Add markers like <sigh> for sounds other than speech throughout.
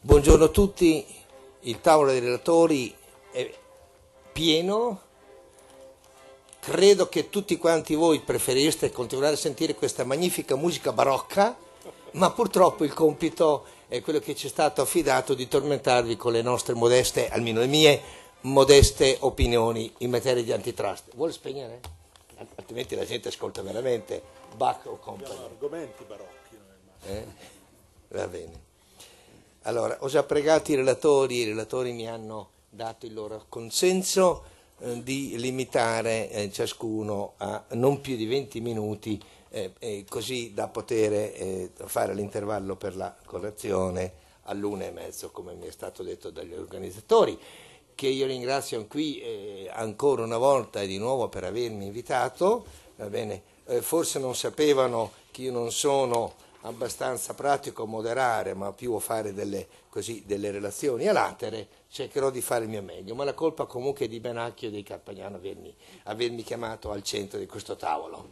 Buongiorno a tutti, il tavolo dei relatori è pieno, credo che tutti quanti voi preferireste continuare a sentire questa magnifica musica barocca, ma purtroppo il compito è quello che ci è stato affidato di tormentarvi con le nostre modeste, almeno le mie modeste opinioni in materia di antitrust. Vuole spegnere? Altrimenti la gente ascolta veramente Bach o Company. Abbiamo argomenti barocchi. Eh? Va bene. Allora, ho già pregato i relatori, i relatori mi hanno dato il loro consenso eh, di limitare eh, ciascuno a non più di 20 minuti, eh, così da poter eh, fare l'intervallo per la colazione all'una e mezzo, come mi è stato detto dagli organizzatori, che io ringrazio qui eh, ancora una volta e di nuovo per avermi invitato. Eh, forse non sapevano che io non sono abbastanza pratico moderare, ma più fare delle, così, delle relazioni a latere, cercherò di fare il mio meglio, ma la colpa comunque è di Benacchio e di Carpagnano avermi, avermi chiamato al centro di questo tavolo.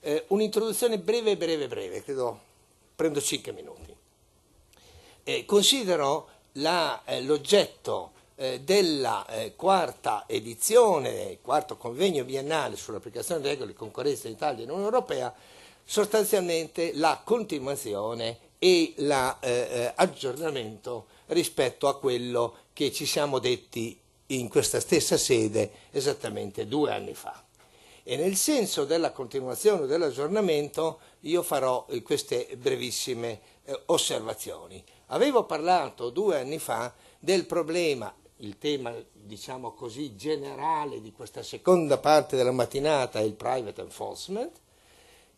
Eh, un'introduzione breve, breve, breve, credo prendo 5 minuti. Eh, considero la, eh, l'oggetto eh, della eh, quarta edizione, quarto convegno biennale sull'applicazione delle regole di concorrenza in Italia e in Unione Europea, sostanzialmente la continuazione e l'aggiornamento la, eh, eh rispetto a quello che ci siamo detti in questa stessa sede esattamente due anni fa. E nel senso della continuazione dell'aggiornamento io farò eh, queste brevissime eh, osservazioni. Avevo parlato due anni fa del problema, il tema diciamo così generale di questa seconda parte della mattinata è il private enforcement,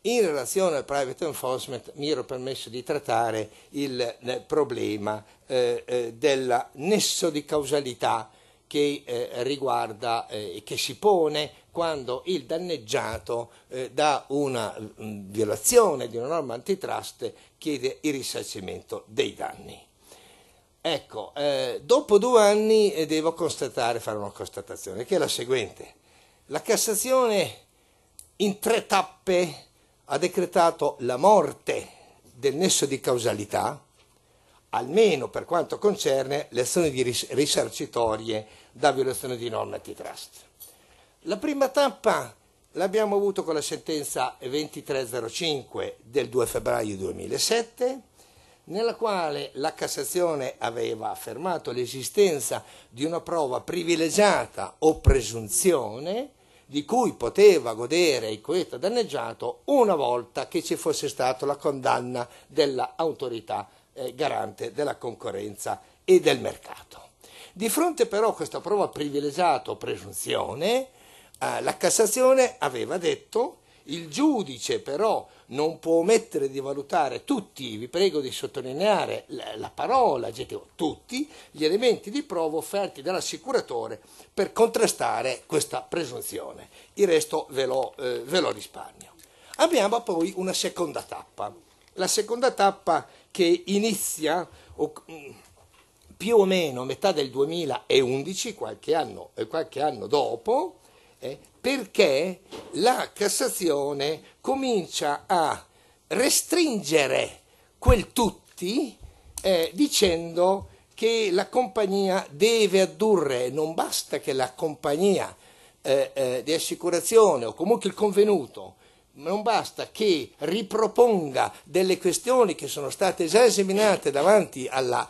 in relazione al private enforcement mi ero permesso di trattare il eh, problema eh, eh del nesso di causalità che eh, riguarda eh, e eh, che si pone quando il danneggiato eh, da una mm, violazione di una norma antitrust chiede il risarcimento dei danni. Ecco, dopo due anni devo constatare, fare una constatazione, che è la seguente. La Cassazione in tre tappe ha decretato la morte del nesso di causalità, almeno per quanto concerne le azioni ris- risarcitorie da violazione di norme antitrust. La prima tappa l'abbiamo avuto con la sentenza 2305 del 2 febbraio 2007, nella quale la Cassazione aveva affermato l'esistenza di una prova privilegiata o presunzione di cui poteva godere il poeta danneggiato una volta che ci fosse stata la condanna dell'autorità eh, garante della concorrenza e del mercato. Di fronte però a questa prova privilegiata o presunzione, eh, la Cassazione aveva detto il giudice però non può omettere di valutare tutti, vi prego di sottolineare la parola, tutti gli elementi di prova offerti dall'assicuratore per contrastare questa presunzione. Il resto ve lo, eh, ve lo risparmio. Abbiamo poi una seconda tappa, la seconda tappa che inizia mm, più o meno a metà del 2011, qualche anno, eh, qualche anno dopo, eh, perché la Cassazione comincia a restringere quel tutti eh, dicendo che la compagnia deve addurre, non basta che la compagnia eh, eh, di assicurazione o comunque il convenuto non basta che riproponga delle questioni che sono state già esaminate davanti alla,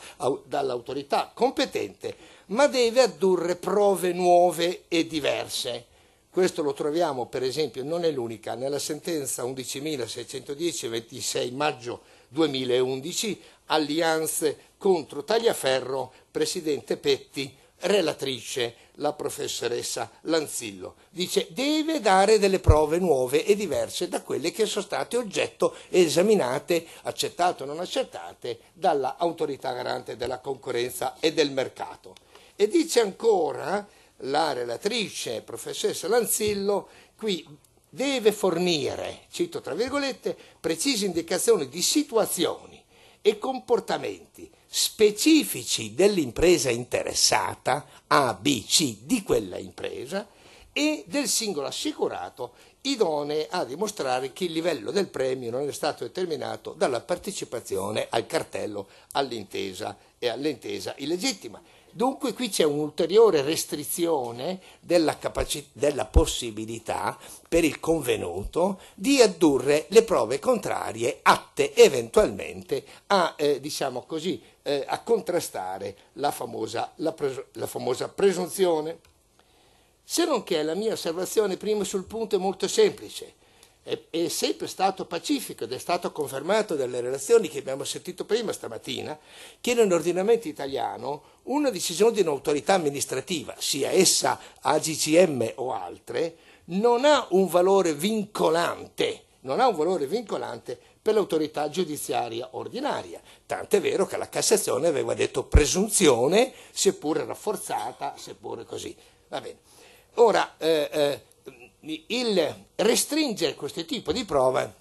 dall'autorità competente, ma deve addurre prove nuove e diverse. Questo lo troviamo, per esempio, non è l'unica, nella sentenza 11.610, 26 maggio 2011, Allianze contro Tagliaferro, Presidente Petti, relatrice, la professoressa Lanzillo. Dice deve dare delle prove nuove e diverse da quelle che sono state oggetto e esaminate, accettate o non accettate, dalla autorità garante della concorrenza e del mercato. E dice ancora la relatrice, professoressa Lanzillo, qui deve fornire, cito tra virgolette, precise indicazioni di situazioni e comportamenti specifici dell'impresa interessata, A, B, C di quella impresa e del singolo assicurato idonee a dimostrare che il livello del premio non è stato determinato dalla partecipazione al cartello all'intesa e all'intesa illegittima. Dunque qui c'è un'ulteriore restrizione della, capaci- della possibilità per il convenuto di addurre le prove contrarie atte eventualmente a, eh, diciamo così, eh, a contrastare la famosa, la, pres- la famosa presunzione. Se non che la mia osservazione prima sul punto è molto semplice è, è sempre stato pacifico ed è stato confermato dalle relazioni che abbiamo sentito prima stamattina, che nell'ordinamento italiano una decisione di un'autorità amministrativa, sia essa AGCM o altre, non ha un valore vincolante, non ha un valore vincolante per l'autorità giudiziaria ordinaria. Tant'è vero che la Cassazione aveva detto presunzione, seppur rafforzata, seppur così. Va bene. Ora, eh, eh, il restringere questo tipo di prove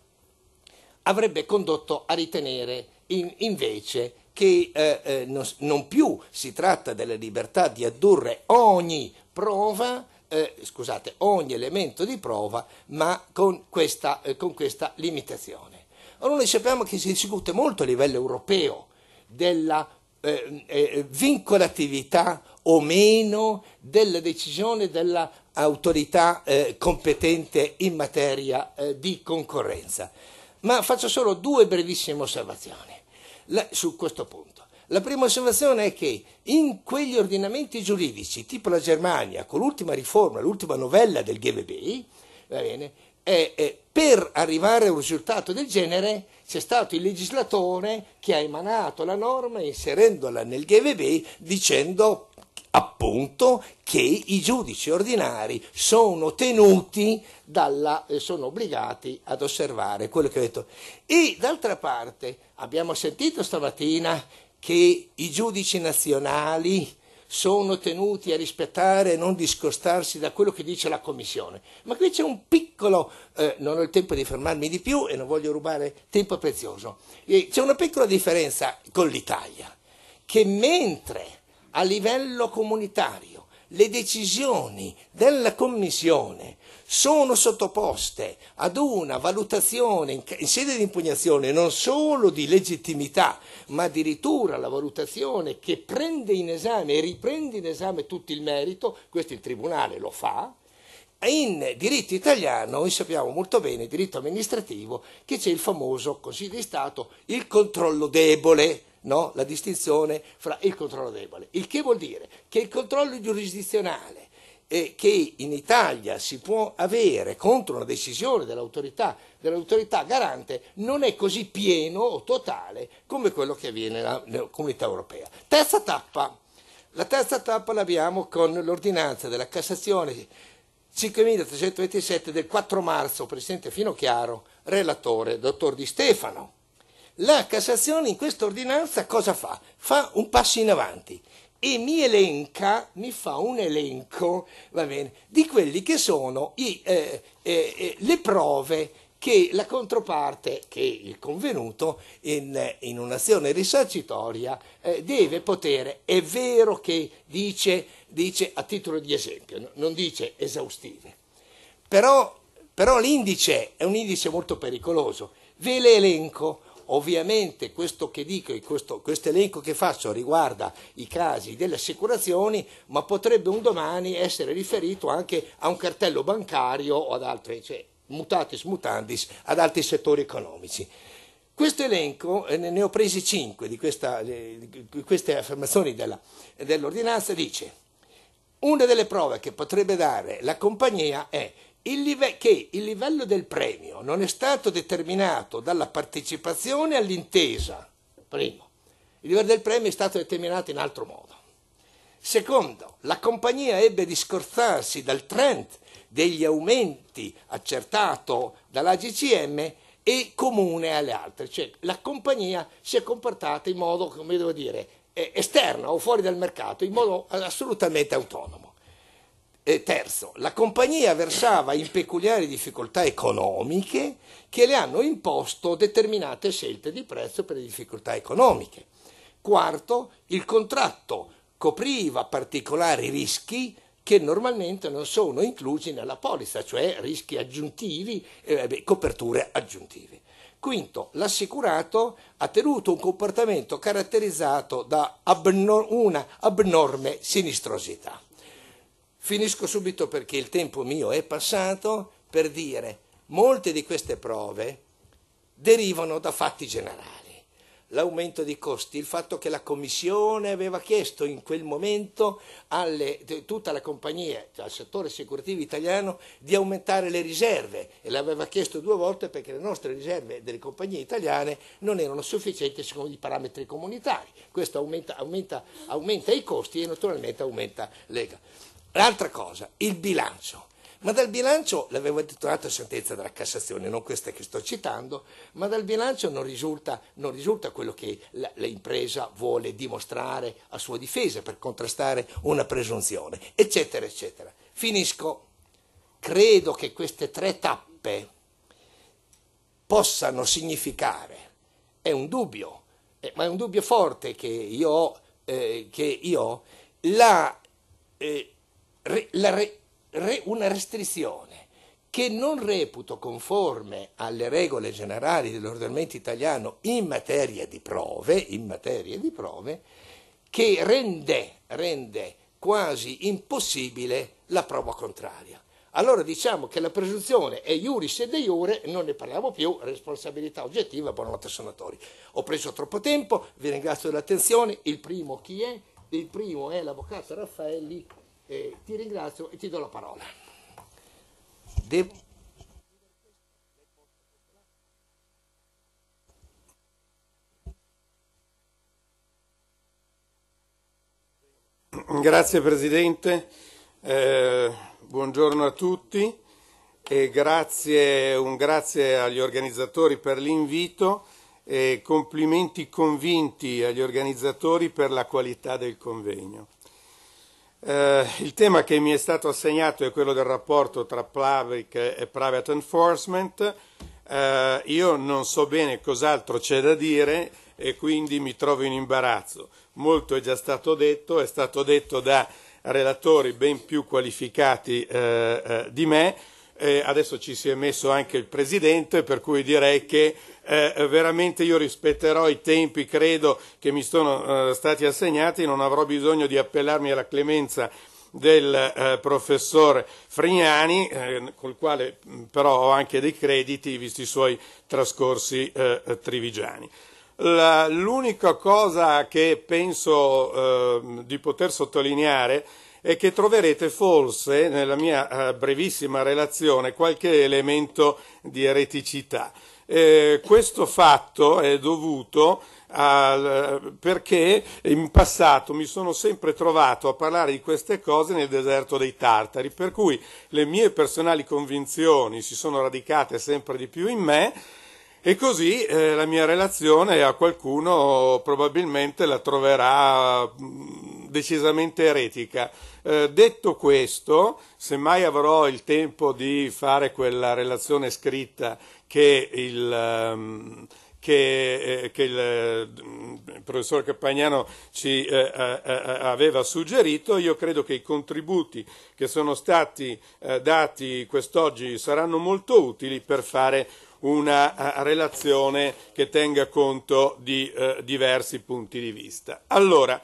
avrebbe condotto a ritenere in, invece che eh, eh non, non, più si tratta della libertà di addurre ogni prova, eh, scusate, ogni elemento di prova, ma con questa, eh, con questa limitazione. Ora noi sappiamo che si discute molto a livello europeo della eh, eh, vincolatività o meno della decisione della autorità eh, competente in materia eh, di concorrenza. Ma faccio solo due brevissime osservazioni la, su questo punto. La prima osservazione è che in quegli ordinamenti giuridici, tipo la Germania, con l'ultima riforma, l'ultima novella del GBB, bene, è, è, per arrivare a un risultato del genere c'è stato il legislatore che ha emanato la norma inserendola nel GBB dicendo appunto che i giudici ordinari sono tenuti dalla, eh, sono obbligati ad osservare quello che ho detto. E d'altra parte abbiamo sentito stamattina che i giudici nazionali sono tenuti a rispettare e non discostarsi da quello che dice la Commissione. Ma qui c'è un piccolo, eh, non ho il tempo di fermarmi di più e non voglio rubare tempo prezioso, c'è una piccola differenza con l'Italia, che mentre a livello comunitario le decisioni della Commissione sono sottoposte ad una valutazione in sede di impugnazione non solo di legittimità, ma addirittura la valutazione che prende in esame e riprende in esame tutto il merito, questo il Tribunale lo fa, in diritto italiano, noi sappiamo molto bene, diritto amministrativo, che c'è il famoso Consiglio di Stato, il controllo debole, no? la distinzione fra il controllo debole, il che vuol dire che il controllo giurisdizionale eh, che in Italia si può avere contro una decisione dell'autorità, dell'autorità garante non è così pieno o totale come quello che avviene nella, nella comunità europea. Terza tappa. La terza tappa l'abbiamo con l'ordinanza della Cassazione 5327 del 4 marzo, Presidente Finocchiaro, relatore, dottor Di Stefano la Cassazione in questa ordinanza cosa fa? Fa un passo in avanti e mi elenca, mi fa un elenco, va bene, di quelli che sono i, eh, eh, eh le prove che la controparte, che il convenuto, in, in un'azione risarcitoria eh, deve poter. È vero che dice, dice, a titolo di esempio, non dice esaustive, però, però l'indice è un indice molto pericoloso. Ve le elenco Ovviamente questo che dico questo, elenco che faccio riguarda i casi delle assicurazioni, ma potrebbe un domani essere riferito anche a un cartello bancario o ad altri, cioè, mutatis mutandis, ad altri settori economici. Questo elenco, eh, ne ho presi cinque di, questa, eh, di queste affermazioni della, dell'ordinanza, dice una delle prove che potrebbe dare la compagnia è il live- che il livello del premio non è stato determinato dalla partecipazione all'intesa, primo, il livello del premio è stato determinato in altro modo. Secondo, la compagnia ebbe di scorzarsi dal trend degli aumenti accertato dalla GCM e comune alle altre, cioè la compagnia si è comportata in modo, come devo dire, eh, esterno o fuori dal mercato, in modo assolutamente autonomo. Eh, terzo, la compagnia versava in peculiari difficoltà economiche che le hanno imposto determinate scelte di prezzo per le difficoltà economiche. Quarto, il contratto copriva particolari rischi che normalmente non sono inclusi nella polizza, cioè rischi aggiuntivi, eh, coperture aggiuntive. Quinto, l'assicurato ha tenuto un comportamento caratterizzato da abno- una abnorme sinistrosità. Finisco subito perché il tempo mio è passato per dire molte di queste prove derivano da fatti generali. L'aumento di costi, il fatto che la Commissione aveva chiesto in quel momento a tutta la compagnia, cioè al settore assicurativo italiano, di aumentare le riserve e l'aveva chiesto due volte perché le nostre riserve delle compagnie italiane non erano sufficienti secondo i parametri comunitari. Questo aumenta, aumenta, aumenta i costi e naturalmente aumenta l'EGA. L'altra cosa, il bilancio. Ma dal bilancio, l'avevo detto un'altra sentenza della Cassazione, non questa che sto citando, ma dal bilancio non risulta, non risulta quello che l'impresa vuole dimostrare a sua difesa per contrastare una presunzione, eccetera, eccetera. Finisco. Credo che queste tre tappe possano significare, è un dubbio, eh, ma è un dubbio forte che io ho, eh, la... Eh, re, re, re, una restrizione che non reputo conforme alle regole generali dell'ordinamento italiano in materia di prove, in materia di prove che rende, rende quasi impossibile la prova contraria. Allora diciamo che la presunzione è iuris e de iure, non ne parliamo più, responsabilità oggettiva, buonanotte sonatori. Ho preso troppo tempo, vi ringrazio dell'attenzione, il primo chi è? Il primo è l'avvocato Raffaelli eh, ti ringrazio e ti do la parola. Devo... Grazie Presidente, eh, buongiorno a tutti e grazie, un grazie agli organizzatori per l'invito e complimenti convinti agli organizzatori per la qualità del convegno. Eh, il tema che mi è stato assegnato è quello del rapporto tra public e private enforcement. Eh, io non so bene cos'altro c'è da dire e quindi mi trovo in imbarazzo. Molto è già stato detto, è stato detto da relatori ben più qualificati eh, eh di me eh, adesso ci si è messo anche il Presidente, per cui direi che eh, veramente io rispetterò i tempi, credo, che mi sono eh, stati assegnati, non avrò bisogno di appellarmi alla clemenza del eh, professor Frignani, eh, col quale però ho anche dei crediti visti i suoi trascorsi eh, trivigiani. l'unica cosa che penso ehm, di poter sottolineare e che troverete forse nella mia eh, brevissima relazione qualche elemento di ereticità. Eh, questo fatto è dovuto al, perché in passato mi sono sempre trovato a parlare di queste cose nel deserto dei tartari, per cui le mie personali convinzioni si sono radicate sempre di più in me e così eh, la mia relazione a qualcuno probabilmente la troverà mh, mm, decisamente eretica. Eh, detto questo, se mai avrò il tempo di fare quella relazione scritta che il. Um, che, eh, che, il, il mm, professor Cappagnano ci eh, a, eh, eh, aveva suggerito. Io credo che i contributi che sono stati eh, dati quest'oggi saranno molto utili per fare una eh, relazione che tenga conto di diversi punti di vista. Allora,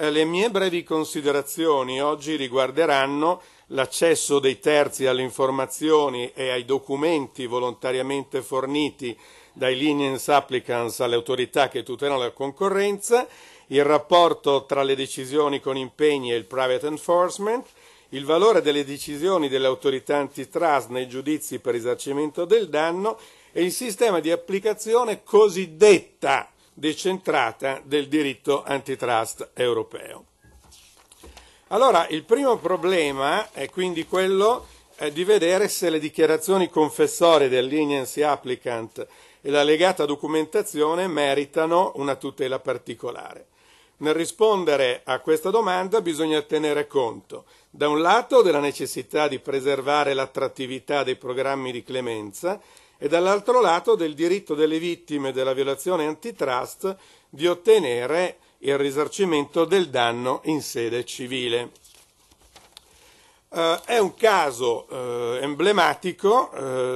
eh, le mie brevi considerazioni oggi riguarderanno l'accesso dei terzi alle informazioni e ai documenti volontariamente forniti dai lenience applicants alle autorità che tutelano la concorrenza, il rapporto tra le decisioni con impegni e il private enforcement, il valore delle decisioni delle autorità antitrust nei giudizi per risarcimento del danno e il sistema di applicazione cosiddetta decentrata del diritto antitrust europeo. Allora, il primo problema è quindi quello eh, di vedere se le dichiarazioni confessorie dell'Iniency Applicant e la legata documentazione meritano una tutela particolare. Nel rispondere a questa domanda bisogna tenere conto, da un lato, della necessità di preservare l'attrattività dei programmi di clemenza e dall'altro lato del diritto delle vittime della violazione antitrust di ottenere il risarcimento del danno in sede civile. Eh, è un caso eh, emblematico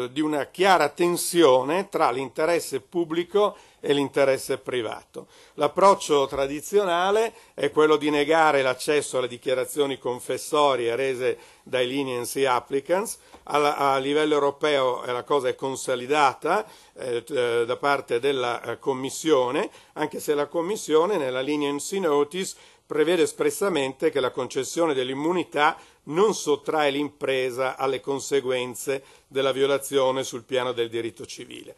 eh, di una chiara tensione tra l'interesse pubblico e l'interesse privato. L'approccio tradizionale è quello di negare l'accesso alle dichiarazioni confessorie rese dai leniency applicants, a livello europeo eh, la cosa è consolidata eh, eh, da parte della Commissione, anche se la Commissione nella leniency notice prevede espressamente che la concessione dell'immunità non sottrae l'impresa alle conseguenze della violazione sul piano del diritto civile.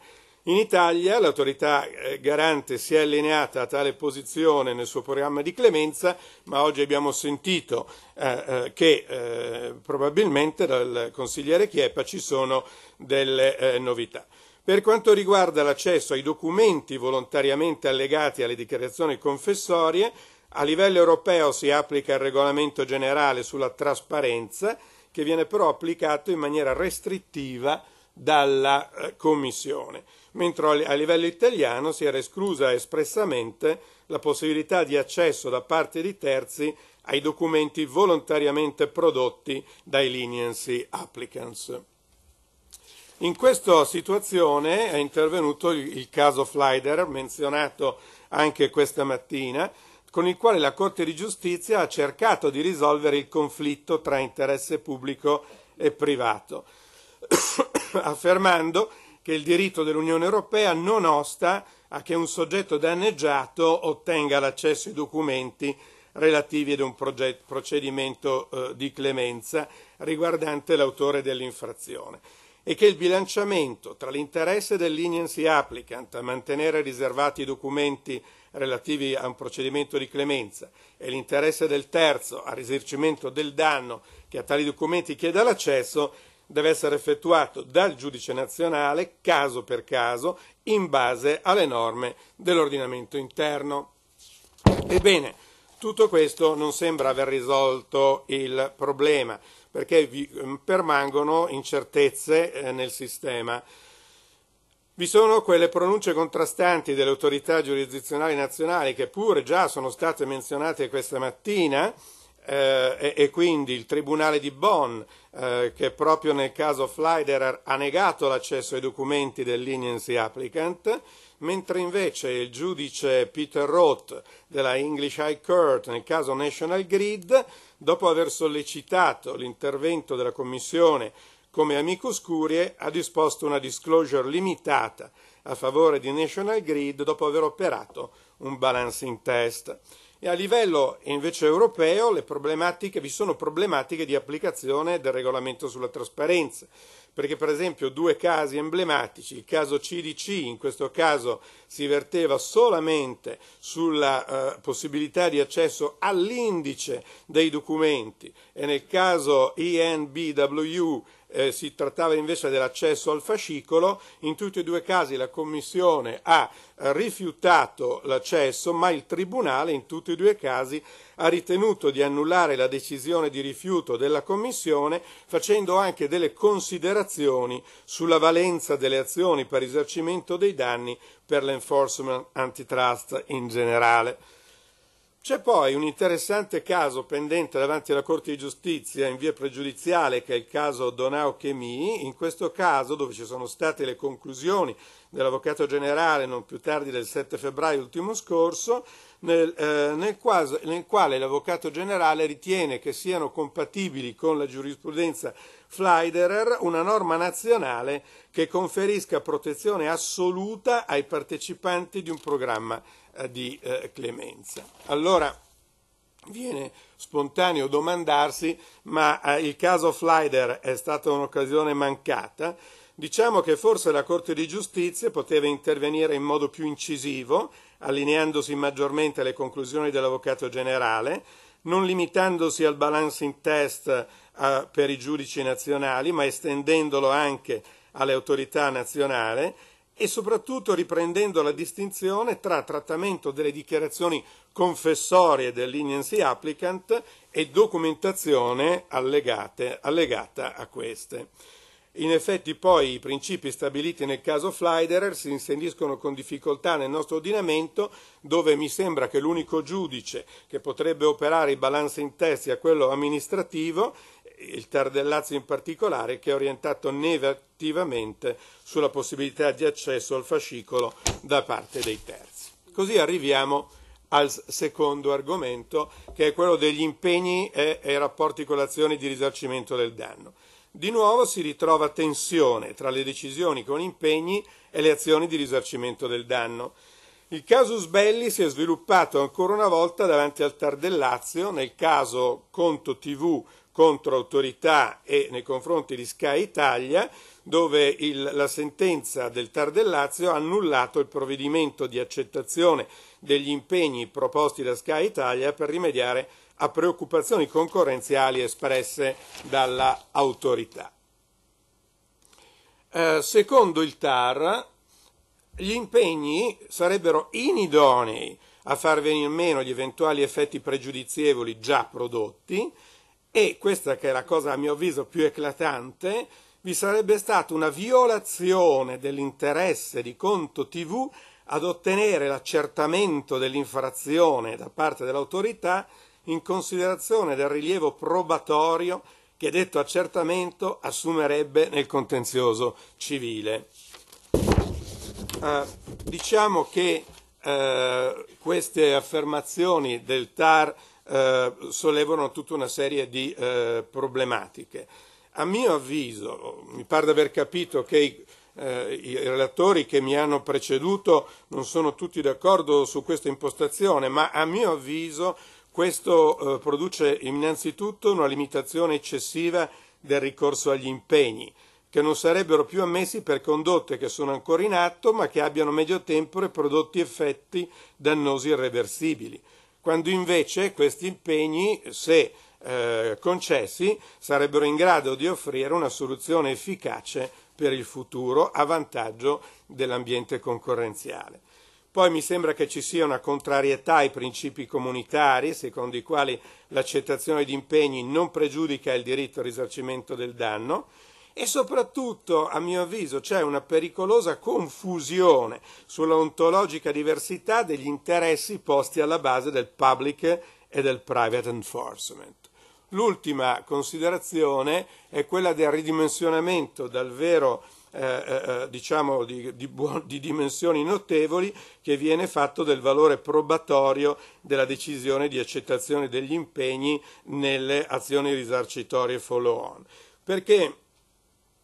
In Italia l'autorità eh, garante si è allineata a tale posizione nel suo programma di clemenza, ma oggi abbiamo sentito eh, eh che eh, probabilmente dal consigliere Chiepa ci sono delle eh, novità. Per quanto riguarda l'accesso ai documenti volontariamente allegati alle dichiarazioni confessorie, a livello europeo si applica il regolamento generale sulla trasparenza, che viene però applicato in maniera restrittiva dalla eh, Commissione, mentre a livello italiano si era esclusa espressamente la possibilità di accesso da parte di terzi ai documenti volontariamente prodotti dai leniency applicants. In questa situazione è intervenuto il caso Flyder, menzionato anche questa mattina, con il quale la Corte di giustizia ha cercato di risolvere il conflitto tra interesse pubblico e privato. <laughs> affermando che il diritto dell'Unione Europea non osta a che un soggetto danneggiato ottenga l'accesso ai documenti relativi ad un proget- procedimento eh, di clemenza riguardante l'autore dell'infrazione e che il bilanciamento tra l'interesse dell'leniency applicant a mantenere riservati i documenti relativi a un procedimento di clemenza e l'interesse del terzo al risarcimento del danno che a tali documenti chieda l'accesso deve essere effettuato dal giudice nazionale, caso per caso, in base alle norme dell'ordinamento interno. Ebbene, tutto questo non sembra aver risolto il problema, perché vi ehm, permangono incertezze eh, nel sistema. Vi sono quelle pronunce contrastanti delle autorità giurisdizionali nazionali che pure già sono state menzionate questa mattina, eh, e, quindi il Tribunale di Bonn, eh, che proprio nel caso Fleiderer ha negato l'accesso ai documenti del leniency applicant, mentre invece il giudice Peter Roth della English High Court nel caso National Grid, dopo aver sollecitato l'intervento della Commissione come amicus curie, ha disposto una disclosure limitata a favore di National Grid dopo aver operato un balancing test. E a livello invece europeo vi sono problematiche di applicazione del regolamento sulla trasparenza perché per esempio due casi emblematici, il caso CDC, in questo caso si verteva solamente sulla eh, possibilità di accesso all'indice dei documenti e nel caso ENBW eh, si trattava invece dell'accesso al fascicolo, in tutti e due i casi la Commissione ha rifiutato l'accesso, ma il Tribunale in tutti e due i casi ha ritenuto di annullare la decisione di rifiuto della Commissione facendo anche delle considerazioni sulla valenza delle azioni per risarcimento dei danni per l'enforcement antitrust in generale. C'è poi un interessante caso pendente davanti alla Corte di Giustizia in via pregiudiziale, che è il caso Donau Chemie. In questo caso, dove ci sono state le conclusioni dell'Avvocato Generale non più tardi del 7 febbraio ultimo scorso, nel, eh, nel, quasi, nel quale l'Avvocato Generale ritiene che siano compatibili con la giurisprudenza Fleiderer una norma nazionale che conferisca protezione assoluta ai partecipanti di un programma eh, di eh, clemenza. Allora, viene spontaneo domandarsi, ma eh, il caso Fleider è stata un'occasione mancata? Diciamo che forse la Corte di giustizia poteva intervenire in modo più incisivo, allineandosi maggiormente alle conclusioni dell'Avvocato generale, non limitandosi al balancing test eh, per i giudici nazionali, ma estendendolo anche alle autorità nazionali e soprattutto riprendendo la distinzione tra trattamento delle dichiarazioni confessorie dell'inency applicant e documentazione allegate, allegata a queste. In effetti poi i principi stabiliti nel caso Fleiderer si inseriscono con difficoltà nel nostro ordinamento dove mi sembra che l'unico giudice che potrebbe operare i balance in testi sia quello amministrativo, il Tardellazzo in particolare, che è orientato negativamente sulla possibilità di accesso al fascicolo da parte dei terzi. Così arriviamo al secondo argomento, che è quello degli impegni e, e i rapporti con l'azione di risarcimento del danno. Di nuovo si ritrova tensione tra le decisioni con impegni e le azioni di risarcimento del danno. Il casus belli si è sviluppato ancora una volta davanti al Tar del Lazio, nel caso Conto TV contro Autorità e nei confronti di Sky Italia, dove il, la sentenza del Tar del Lazio ha annullato il provvedimento di accettazione degli impegni proposti da Sky Italia per rimediare a preoccupazioni concorrenziali espresse dall'autorità. Eh, secondo il TAR, gli impegni sarebbero inidonei a far venire meno gli eventuali effetti pregiudizievoli già prodotti e questa che è la cosa a mio avviso più eclatante, vi sarebbe stata una violazione dell'interesse di Conto TV ad ottenere l'accertamento dell'infrazione da parte dell'autorità in considerazione del rilievo probatorio che detto accertamento assumerebbe nel contenzioso civile. Eh, diciamo che eh, queste affermazioni del TAR eh, sollevano tutta una serie di eh, problematiche. A mio avviso, mi pare di aver capito che i, eh, i relatori che mi hanno preceduto non sono tutti d'accordo su questa impostazione, ma a mio avviso questo eh, produce innanzitutto una limitazione eccessiva del ricorso agli impegni, che non sarebbero più ammessi per condotte che sono ancora in atto ma che abbiano medio tempo e prodotti effetti dannosi irreversibili, quando invece questi impegni, se eh, concessi, sarebbero in grado di offrire una soluzione efficace per il futuro a vantaggio dell'ambiente concorrenziale. Poi mi sembra che ci sia una contrarietà ai principi comunitari, secondo i quali l'accettazione di impegni non pregiudica il diritto al risarcimento del danno. E soprattutto, a mio avviso, c'è una pericolosa confusione sulla ontologica diversità degli interessi posti alla base del public e del private enforcement. L'ultima considerazione è quella del ridimensionamento dal vero eh, eh, eh, diciamo di, di, di dimensioni notevoli che viene fatto del valore probatorio della decisione di accettazione degli impegni nelle azioni risarcitorie follow on. Perché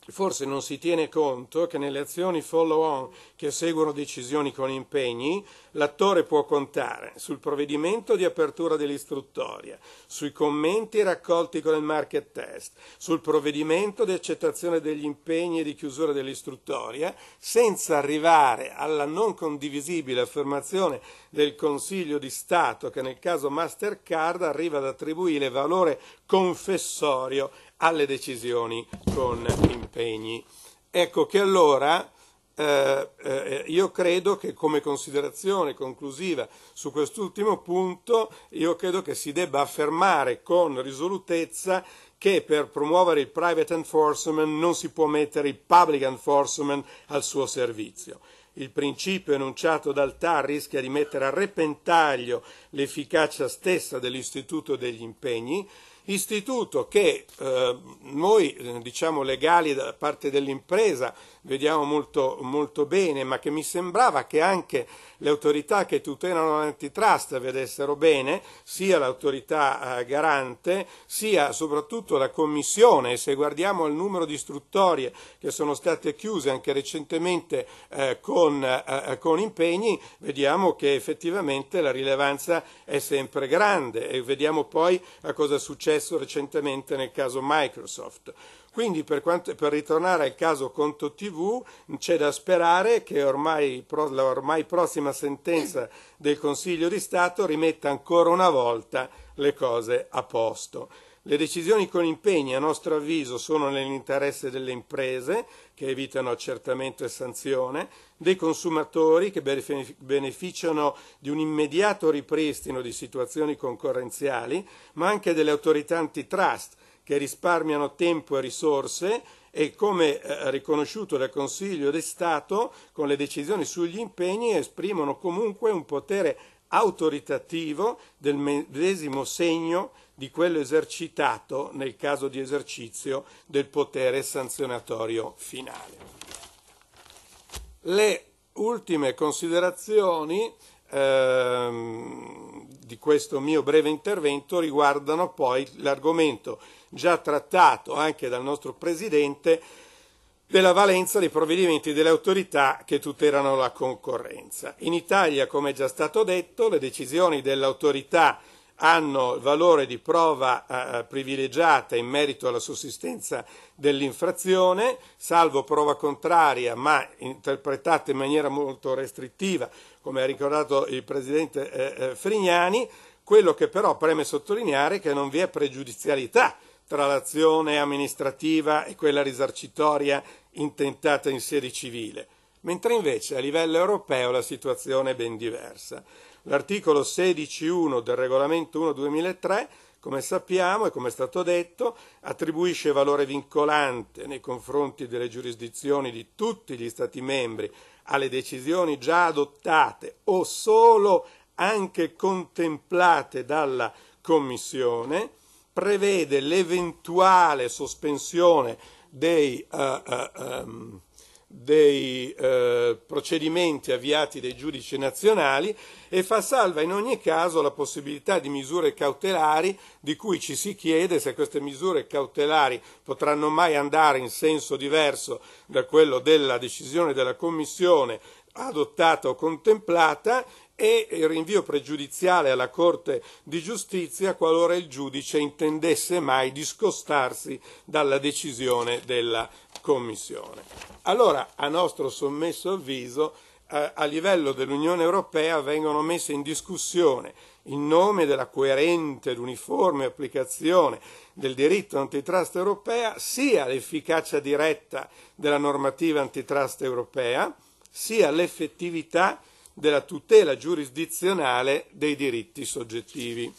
Forse non si tiene conto che nelle azioni follow-on che seguono decisioni con impegni, l'attore può contare sul provvedimento di apertura dell'istruttoria, sui commenti raccolti con il market test, sul provvedimento di accettazione degli impegni e di chiusura dell'istruttoria, senza arrivare alla non condivisibile affermazione del Consiglio di Stato che nel caso Mastercard arriva ad attribuire valore confessorio alle decisioni con impegni. Ecco che allora eh, eh, io credo che come considerazione conclusiva su quest'ultimo punto, io credo che si debba affermare con risolutezza che per promuovere il private enforcement non si può mettere il public enforcement al suo servizio. Il principio enunciato dal TAR rischia di mettere a repentaglio l'efficacia stessa dell'istituto degli impegni istituto che eh, noi eh, diciamo legali da parte dell'impresa vediamo molto, molto bene, ma che mi sembrava che anche le autorità che tutelano l'antitrust vedessero bene, sia l'autorità eh, garante, sia soprattutto la Commissione, se guardiamo il numero di istruttorie che sono state chiuse anche recentemente eh, con, eh, con, impegni, vediamo che effettivamente la rilevanza è sempre grande e vediamo poi a cosa è successo recentemente nel caso Microsoft. Quindi per, quanto, per ritornare al caso Conto TV c'è da sperare che ormai, la ormai prossima sentenza del Consiglio di Stato rimetta ancora una volta le cose a posto. Le decisioni con impegni, a nostro avviso, sono nell'interesse delle imprese, che evitano accertamento e sanzione, dei consumatori, che beneficiano di un immediato ripristino di situazioni concorrenziali, ma anche delle autorità antitrust, che risparmiano tempo e risorse e come eh, riconosciuto dal Consiglio di Stato con le decisioni sugli impegni esprimono comunque un potere autoritativo del medesimo segno di quello esercitato nel caso di esercizio del potere sanzionatorio finale. Le ultime considerazioni ehm, di questo mio breve intervento riguardano poi l'argomento già trattato anche dal nostro Presidente, della valenza dei provvedimenti delle autorità che tutelano la concorrenza. In Italia, come è già stato detto, le decisioni dell'autorità hanno il valore di prova eh, eh privilegiata in merito alla sussistenza dell'infrazione, salvo prova contraria, ma interpretata in maniera molto restrittiva, come ha ricordato il Presidente eh, eh, Frignani, quello che però preme sottolineare è che non vi è pregiudizialità tra l'azione amministrativa e quella risarcitoria intentata in sede civile, mentre invece a livello europeo la situazione è ben diversa. L'articolo 16.1 del regolamento 1.2003, come sappiamo e come è stato detto, attribuisce valore vincolante nei confronti delle giurisdizioni di tutti gli Stati membri alle decisioni già adottate o solo anche contemplate dalla Commissione prevede l'eventuale sospensione dei, uh, uh, um, dei uh, procedimenti avviati dai giudici nazionali e fa salva in ogni caso la possibilità di misure cautelari di cui ci si chiede se queste misure cautelari potranno mai andare in senso diverso da quello della decisione della Commissione adottata o contemplata e il rinvio pregiudiziale alla Corte di giustizia qualora il giudice intendesse mai discostarsi dalla decisione della Commissione. Allora, a nostro sommesso avviso, eh, a livello dell'Unione Europea vengono messe in discussione, in nome della coerente ed uniforme applicazione del diritto antitrust europea, sia l'efficacia diretta della normativa antitrust europea, sia l'effettività della tutela giurisdizionale dei diritti soggettivi.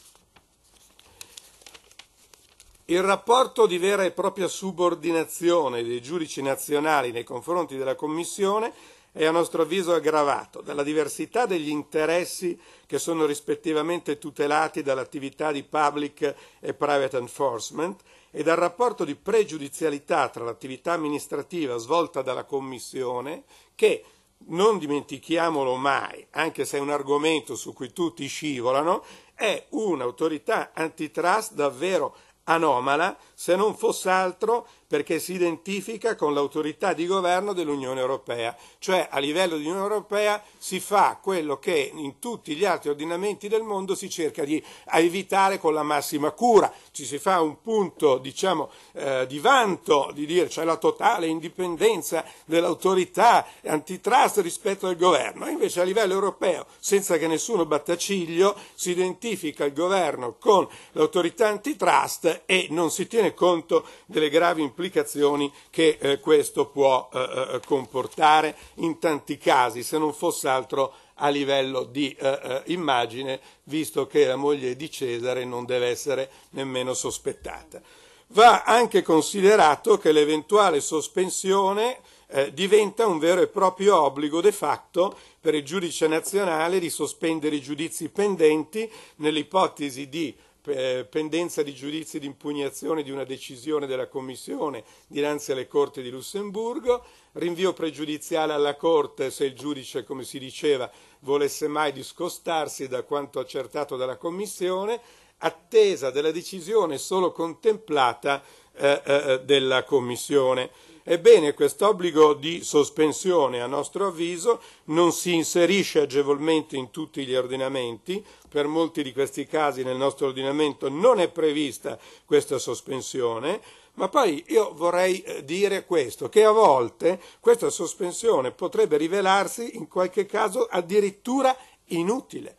Il rapporto di vera e propria subordinazione dei giudici nazionali nei confronti della Commissione è a nostro avviso aggravato dalla diversità degli interessi che sono rispettivamente tutelati dall'attività di public e private enforcement e dal rapporto di pregiudizialità tra l'attività amministrativa svolta dalla Commissione che, non dimentichiamolo mai, anche se è un argomento su cui tutti scivolano, è un'autorità antitrust davvero anomala se non fosse altro perché si identifica con l'autorità di governo dell'Unione Europea, cioè a livello di Unione Europea si fa quello che in tutti gli altri ordinamenti del mondo si cerca di evitare con la massima cura, ci si fa un punto diciamo, eh, di vanto di dire c'è cioè la totale indipendenza dell'autorità antitrust rispetto al governo, invece a livello europeo, senza che nessuno batta ciglio si identifica il governo con l'autorità antitrust e non si tiene conto delle gravi implicazioni che eh, questo può eh, eh, comportare in tanti casi, se non fosse altro a livello di eh, eh, immagine, visto che la moglie di Cesare non deve essere nemmeno sospettata. Va anche considerato che l'eventuale sospensione eh, diventa un vero e proprio obbligo de facto per il giudice nazionale di sospendere i giudizi pendenti nell'ipotesi di pendenza di giudizi di impugnazione di una decisione della Commissione dinanzi alle Corti di Lussemburgo, rinvio pregiudiziale alla Corte se il giudice, come si diceva, volesse mai discostarsi da quanto accertato dalla Commissione, attesa della decisione solo contemplata eh, eh, eh della Commissione. Ebbene, quest'obbligo di sospensione, a nostro avviso, non si inserisce agevolmente in tutti gli ordinamenti, per molti di questi casi nel nostro ordinamento non è prevista questa sospensione, ma poi io vorrei eh, dire questo, che a volte questa sospensione potrebbe rivelarsi in qualche caso addirittura inutile.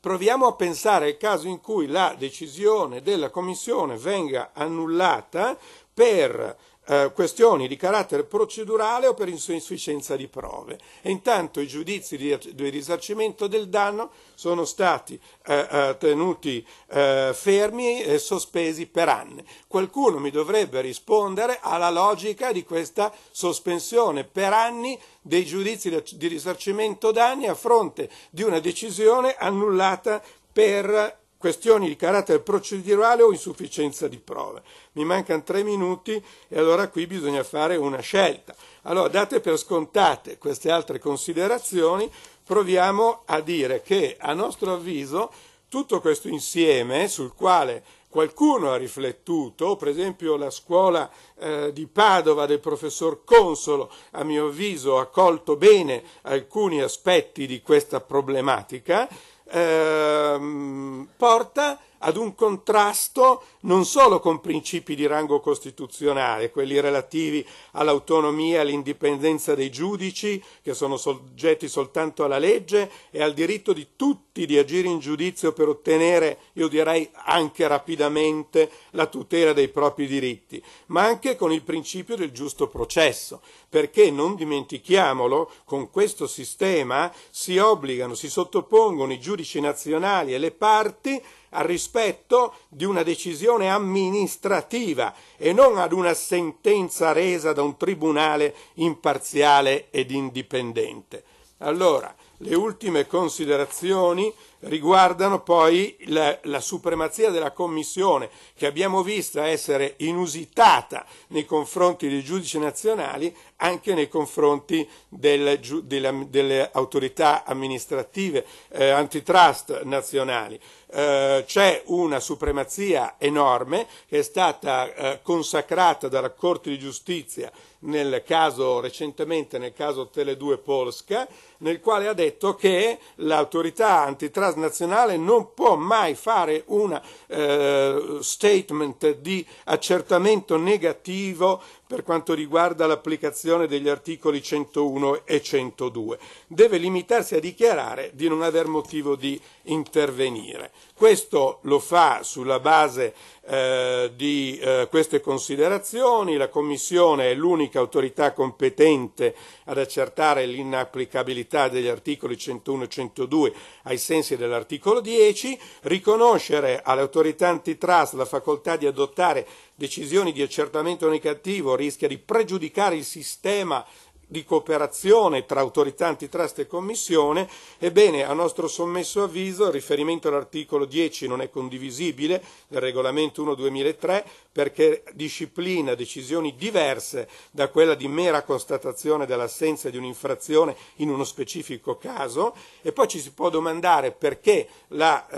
Proviamo a pensare al caso in cui la decisione della Commissione venga annullata per eh, questioni di carattere procedurale o per insufficienza di prove. E intanto i giudizi di, di risarcimento del danno sono stati eh, eh tenuti eh, fermi e sospesi per anni. Qualcuno mi dovrebbe rispondere alla logica di questa sospensione per anni dei giudizi di risarcimento danni a fronte di una decisione annullata per questioni di carattere procedurale o insufficienza di prove. Mi mancano tre minuti e allora qui bisogna fare una scelta. Allora, date per scontate queste altre considerazioni, proviamo a dire che a nostro avviso tutto questo insieme sul quale qualcuno ha riflettuto, per esempio la scuola eh, di Padova del professor Consolo, a mio avviso ha colto bene alcuni aspetti di questa problematica, ehm, porta ad un contrasto non solo con principi di rango costituzionale, quelli relativi all'autonomia e all'indipendenza dei giudici, che sono soggetti soltanto alla legge, e al diritto di tutti di agire in giudizio per ottenere, io direi anche rapidamente, la tutela dei propri diritti, ma anche con il principio del giusto processo, perché non dimentichiamolo, con questo sistema si obbligano, si sottopongono i giudici nazionali e le parti al rispetto di una decisione amministrativa e non ad una sentenza resa da un tribunale imparziale ed indipendente. Allora, le ultime considerazioni riguardano poi la, la, supremazia della Commissione, che abbiamo visto essere inusitata nei confronti dei giudici nazionali, anche nei confronti del, delle, delle, autorità amministrative eh, antitrust nazionali. Eh, c'è una supremazia enorme che è stata eh, consacrata dalla Corte di giustizia nel caso recentemente, nel caso Tele2 Polska, nel quale ha detto che l'autorità antitrust nazionale non può mai fare un eh, statement di accertamento negativo per quanto riguarda l'applicazione degli articoli 101 e 102. Deve limitarsi a dichiarare di non aver motivo di intervenire. Questo lo fa sulla base eh, di eh, queste considerazioni. La Commissione è l'unica autorità competente ad accertare l'inapplicabilità degli articoli 101 e 102 ai sensi dell'articolo 10. Riconoscere alle autorità antitrust la facoltà di adottare decisioni di accertamento negativo rischia di pregiudicare il sistema di cooperazione tra autorità antitrust e commissione, ebbene a nostro sommesso avviso il riferimento all'articolo 10 non è condivisibile del regolamento 1-2003 perché disciplina decisioni diverse da quella di mera constatazione dell'assenza di un'infrazione in uno specifico caso e poi ci si può domandare perché la,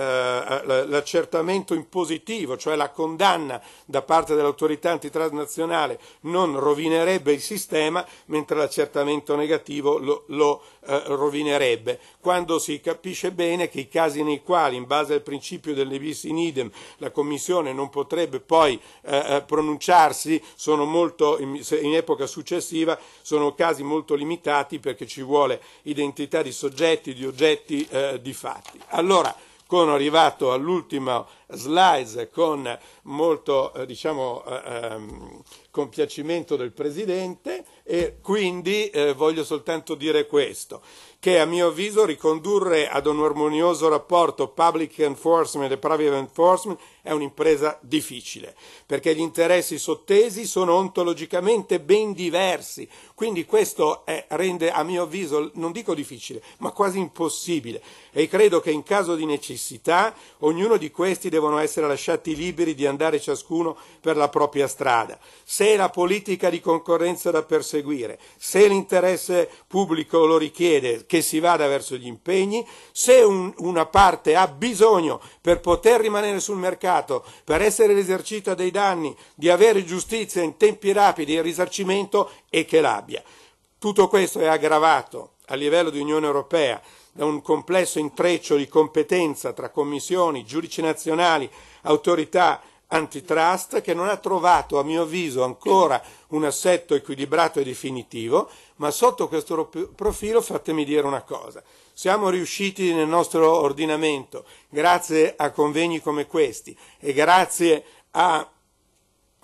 eh, l'accertamento in cioè la condanna da parte dell'autorità antitrust nazionale non rovinerebbe il sistema mentre l'accertamento l'accertamento negativo lo, lo eh, rovinerebbe, quando si capisce bene che i casi nei quali, in base al principio delle vis in idem, la Commissione non potrebbe poi eh, eh pronunciarsi sono molto, in, in epoca successiva sono casi molto limitati perché ci vuole identità di soggetti, di oggetti, eh, di fatti. Allora, sono arrivato all'ultimo slides con molto eh, diciamo, eh, ehm, compiacimento del Presidente e quindi eh, voglio soltanto dire questo, che a mio avviso ricondurre ad un armonioso rapporto public enforcement e private enforcement è un'impresa difficile, perché gli interessi sottesi sono ontologicamente ben diversi, quindi questo è, rende a mio avviso, non dico difficile, ma quasi impossibile e credo che in caso di necessità ognuno di questi deve devono essere lasciati liberi di andare ciascuno per la propria strada. Se è la politica di concorrenza da perseguire, se l'interesse pubblico lo richiede, che si vada verso gli impegni, se un, una parte ha bisogno per poter rimanere sul mercato, per essere risarcita dei danni, di avere giustizia in tempi rapidi e risarcimento e che l'abbia. Tutto questo è aggravato a livello di Unione Europea da un complesso intreccio di competenza tra commissioni, giudici nazionali, autorità antitrust che non ha trovato, a mio avviso, ancora un assetto equilibrato e definitivo, ma sotto questo profilo fatemi dire una cosa. Siamo riusciti nel nostro ordinamento, grazie a convegni come questi e grazie a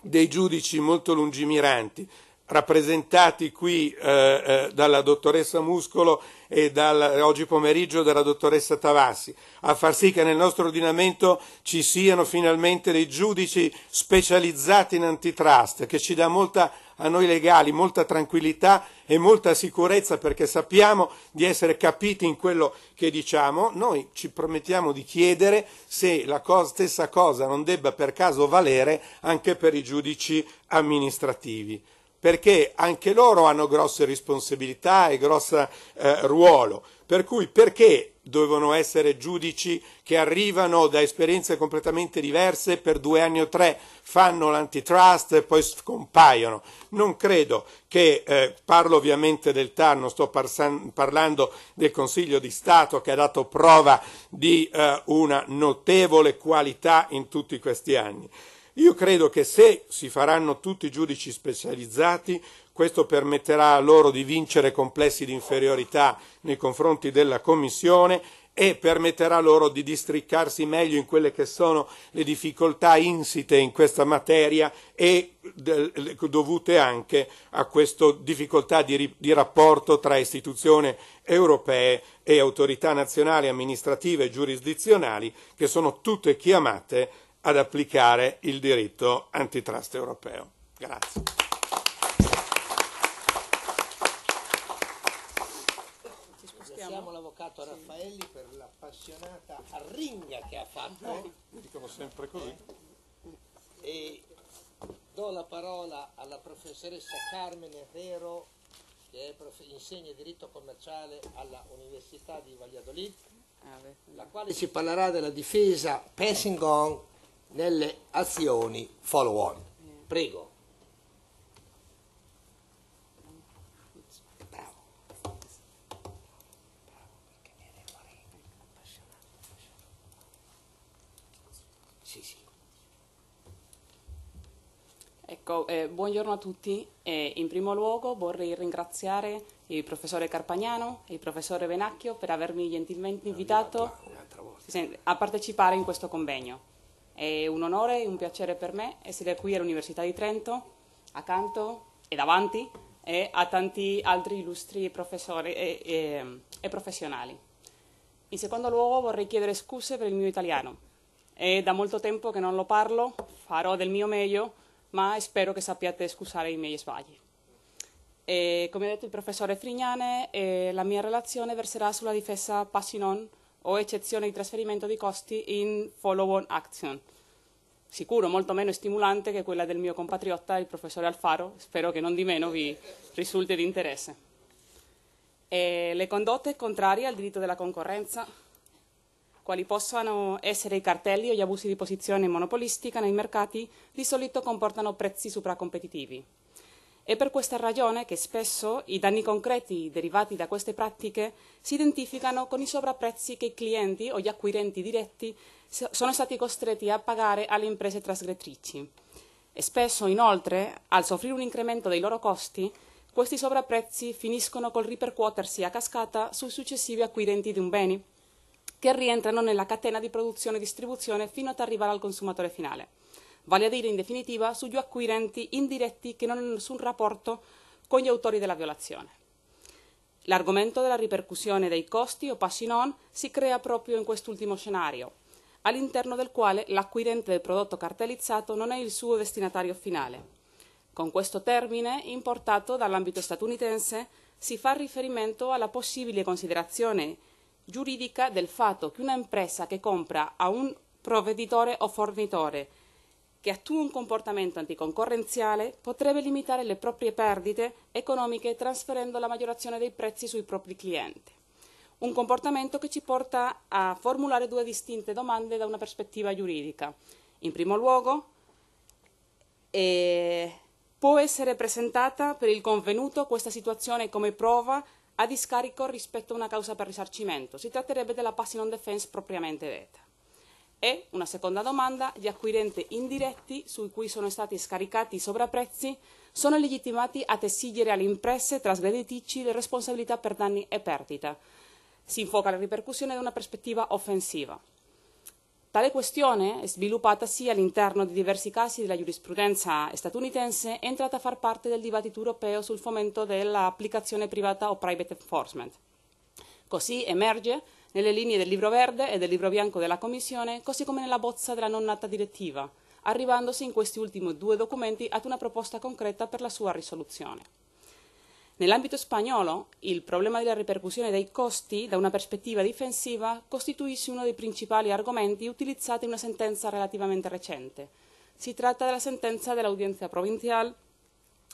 dei giudici molto lungimiranti, rappresentati qui eh, eh, dalla dottoressa Muscolo e dal, oggi pomeriggio dalla dottoressa Tavassi, a far sì che nel nostro ordinamento ci siano finalmente dei giudici specializzati in antitrust, che ci dà molta, a noi legali molta tranquillità e molta sicurezza perché sappiamo di essere capiti in quello che diciamo. Noi ci promettiamo di chiedere se la cosa, stessa cosa non debba per caso valere anche per i giudici amministrativi perché anche loro hanno grosse responsabilità e grosso eh, ruolo. Per cui perché devono essere giudici che arrivano da esperienze completamente diverse, per due anni o tre fanno l'antitrust e poi scompaiono. Non credo che, eh, parlo ovviamente del TAR, non sto parsan- parlando del Consiglio di Stato che ha dato prova di eh, una notevole qualità in tutti questi anni. Io credo che se si faranno tutti i giudici specializzati, questo permetterà loro di vincere complessi di inferiorità nei confronti della Commissione e permetterà loro di districarsi meglio in quelle che sono le difficoltà insite in questa materia e dovute anche a questa difficoltà di, di rapporto tra istituzioni europee e autorità nazionali, amministrative e giurisdizionali che sono tutte chiamate ad applicare il diritto antitrust europeo. Grazie. Siamo l'avvocato Raffaelli per l'appassionata arringa che ha fatto. Dicono sempre così. E do la parola alla professoressa Carmen Herrero che insegna diritto commerciale alla Università di Valladolid, ah, la quale ci parlerà della difesa passing on nelle azioni follow on. Prego. Ecco, eh, buongiorno a tutti. Eh, in primo luogo vorrei ringraziare il professore Carpagnano e il professore Venacchio per avermi gentilmente ah, invitato a partecipare in questo convegno. È un onore e un piacere per me essere qui all'Università di Trento, accanto e davanti e a tanti altri illustri professori e, e, e professionali. In secondo luogo vorrei chiedere scuse per il mio italiano. È da molto tempo che non lo parlo, farò del mio meglio, ma spero che sappiate scusare i miei sbagli. E, come ha detto il professore Frignane, eh, la mia relazione verserà sulla difesa Passinon o eccezione di trasferimento di costi in follow-on action. Sicuro molto meno stimolante che quella del mio compatriota, il professore Alfaro, spero che non di meno vi risulti di interesse. E le condotte contrarie al diritto della concorrenza, quali possano essere i cartelli o gli abusi di posizione monopolistica nei mercati, di solito comportano prezzi supracompetitivi è per questa ragione che spesso i danni concreti derivati da queste pratiche si identificano con i sovrapprezzi che i clienti o gli acquirenti diretti sono stati costretti a pagare alle imprese trasgrettrici. E spesso, inoltre, al soffrire un incremento dei loro costi, questi sovrapprezzi finiscono col ripercuotersi a cascata sui successivi acquirenti di un bene, che rientrano nella catena di produzione e distribuzione fino ad arrivare al consumatore finale vale a dire in definitiva sugli acquirenti indiretti che non hanno nessun rapporto con gli autori della violazione. L'argomento della ripercussione dei costi o passing on si crea proprio in quest'ultimo scenario, all'interno del quale l'acquirente del prodotto cartellizzato non è il suo destinatario finale. Con questo termine, importato dall'ambito statunitense, si fa riferimento alla possibile considerazione giuridica del fatto che una impresa che compra a un provveditore o fornitore che attua un comportamento anticoncorrenziale potrebbe limitare le proprie perdite economiche trasferendo la maggiorazione dei prezzi sui propri clienti. Un comportamento che ci porta a formulare due distinte domande da una prospettiva giuridica. In primo luogo, eh, può essere presentata per il convenuto questa situazione come prova a discarico rispetto a una causa per risarcimento. Si tratterebbe della pass in on defense propriamente detta. E una seconda domanda, gli acquirenti indiretti su cui sono stati scaricati i sovrapprezzi sono legittimati ad esigere alle imprese trasgreditrici le responsabilità per danni e perdita. Si infoca la ripercussione da una prospettiva offensiva. Tale questione, sviluppatasi all'interno di diversi casi della giurisprudenza statunitense, è entrata a far parte del dibattito europeo sul fomento dell'applicazione privata o private enforcement. Così emerge nelle linee del libro verde e del libro bianco della Commissione, così come nella bozza della non nata direttiva, arrivandosi in questi ultimi due documenti ad una proposta concreta per la sua risoluzione. Nell'ambito spagnolo, il problema della ripercussione dei costi da una prospettiva difensiva costituisce uno dei principali argomenti utilizzati in una sentenza relativamente recente. Si tratta della sentenza dell'Audienza Provincial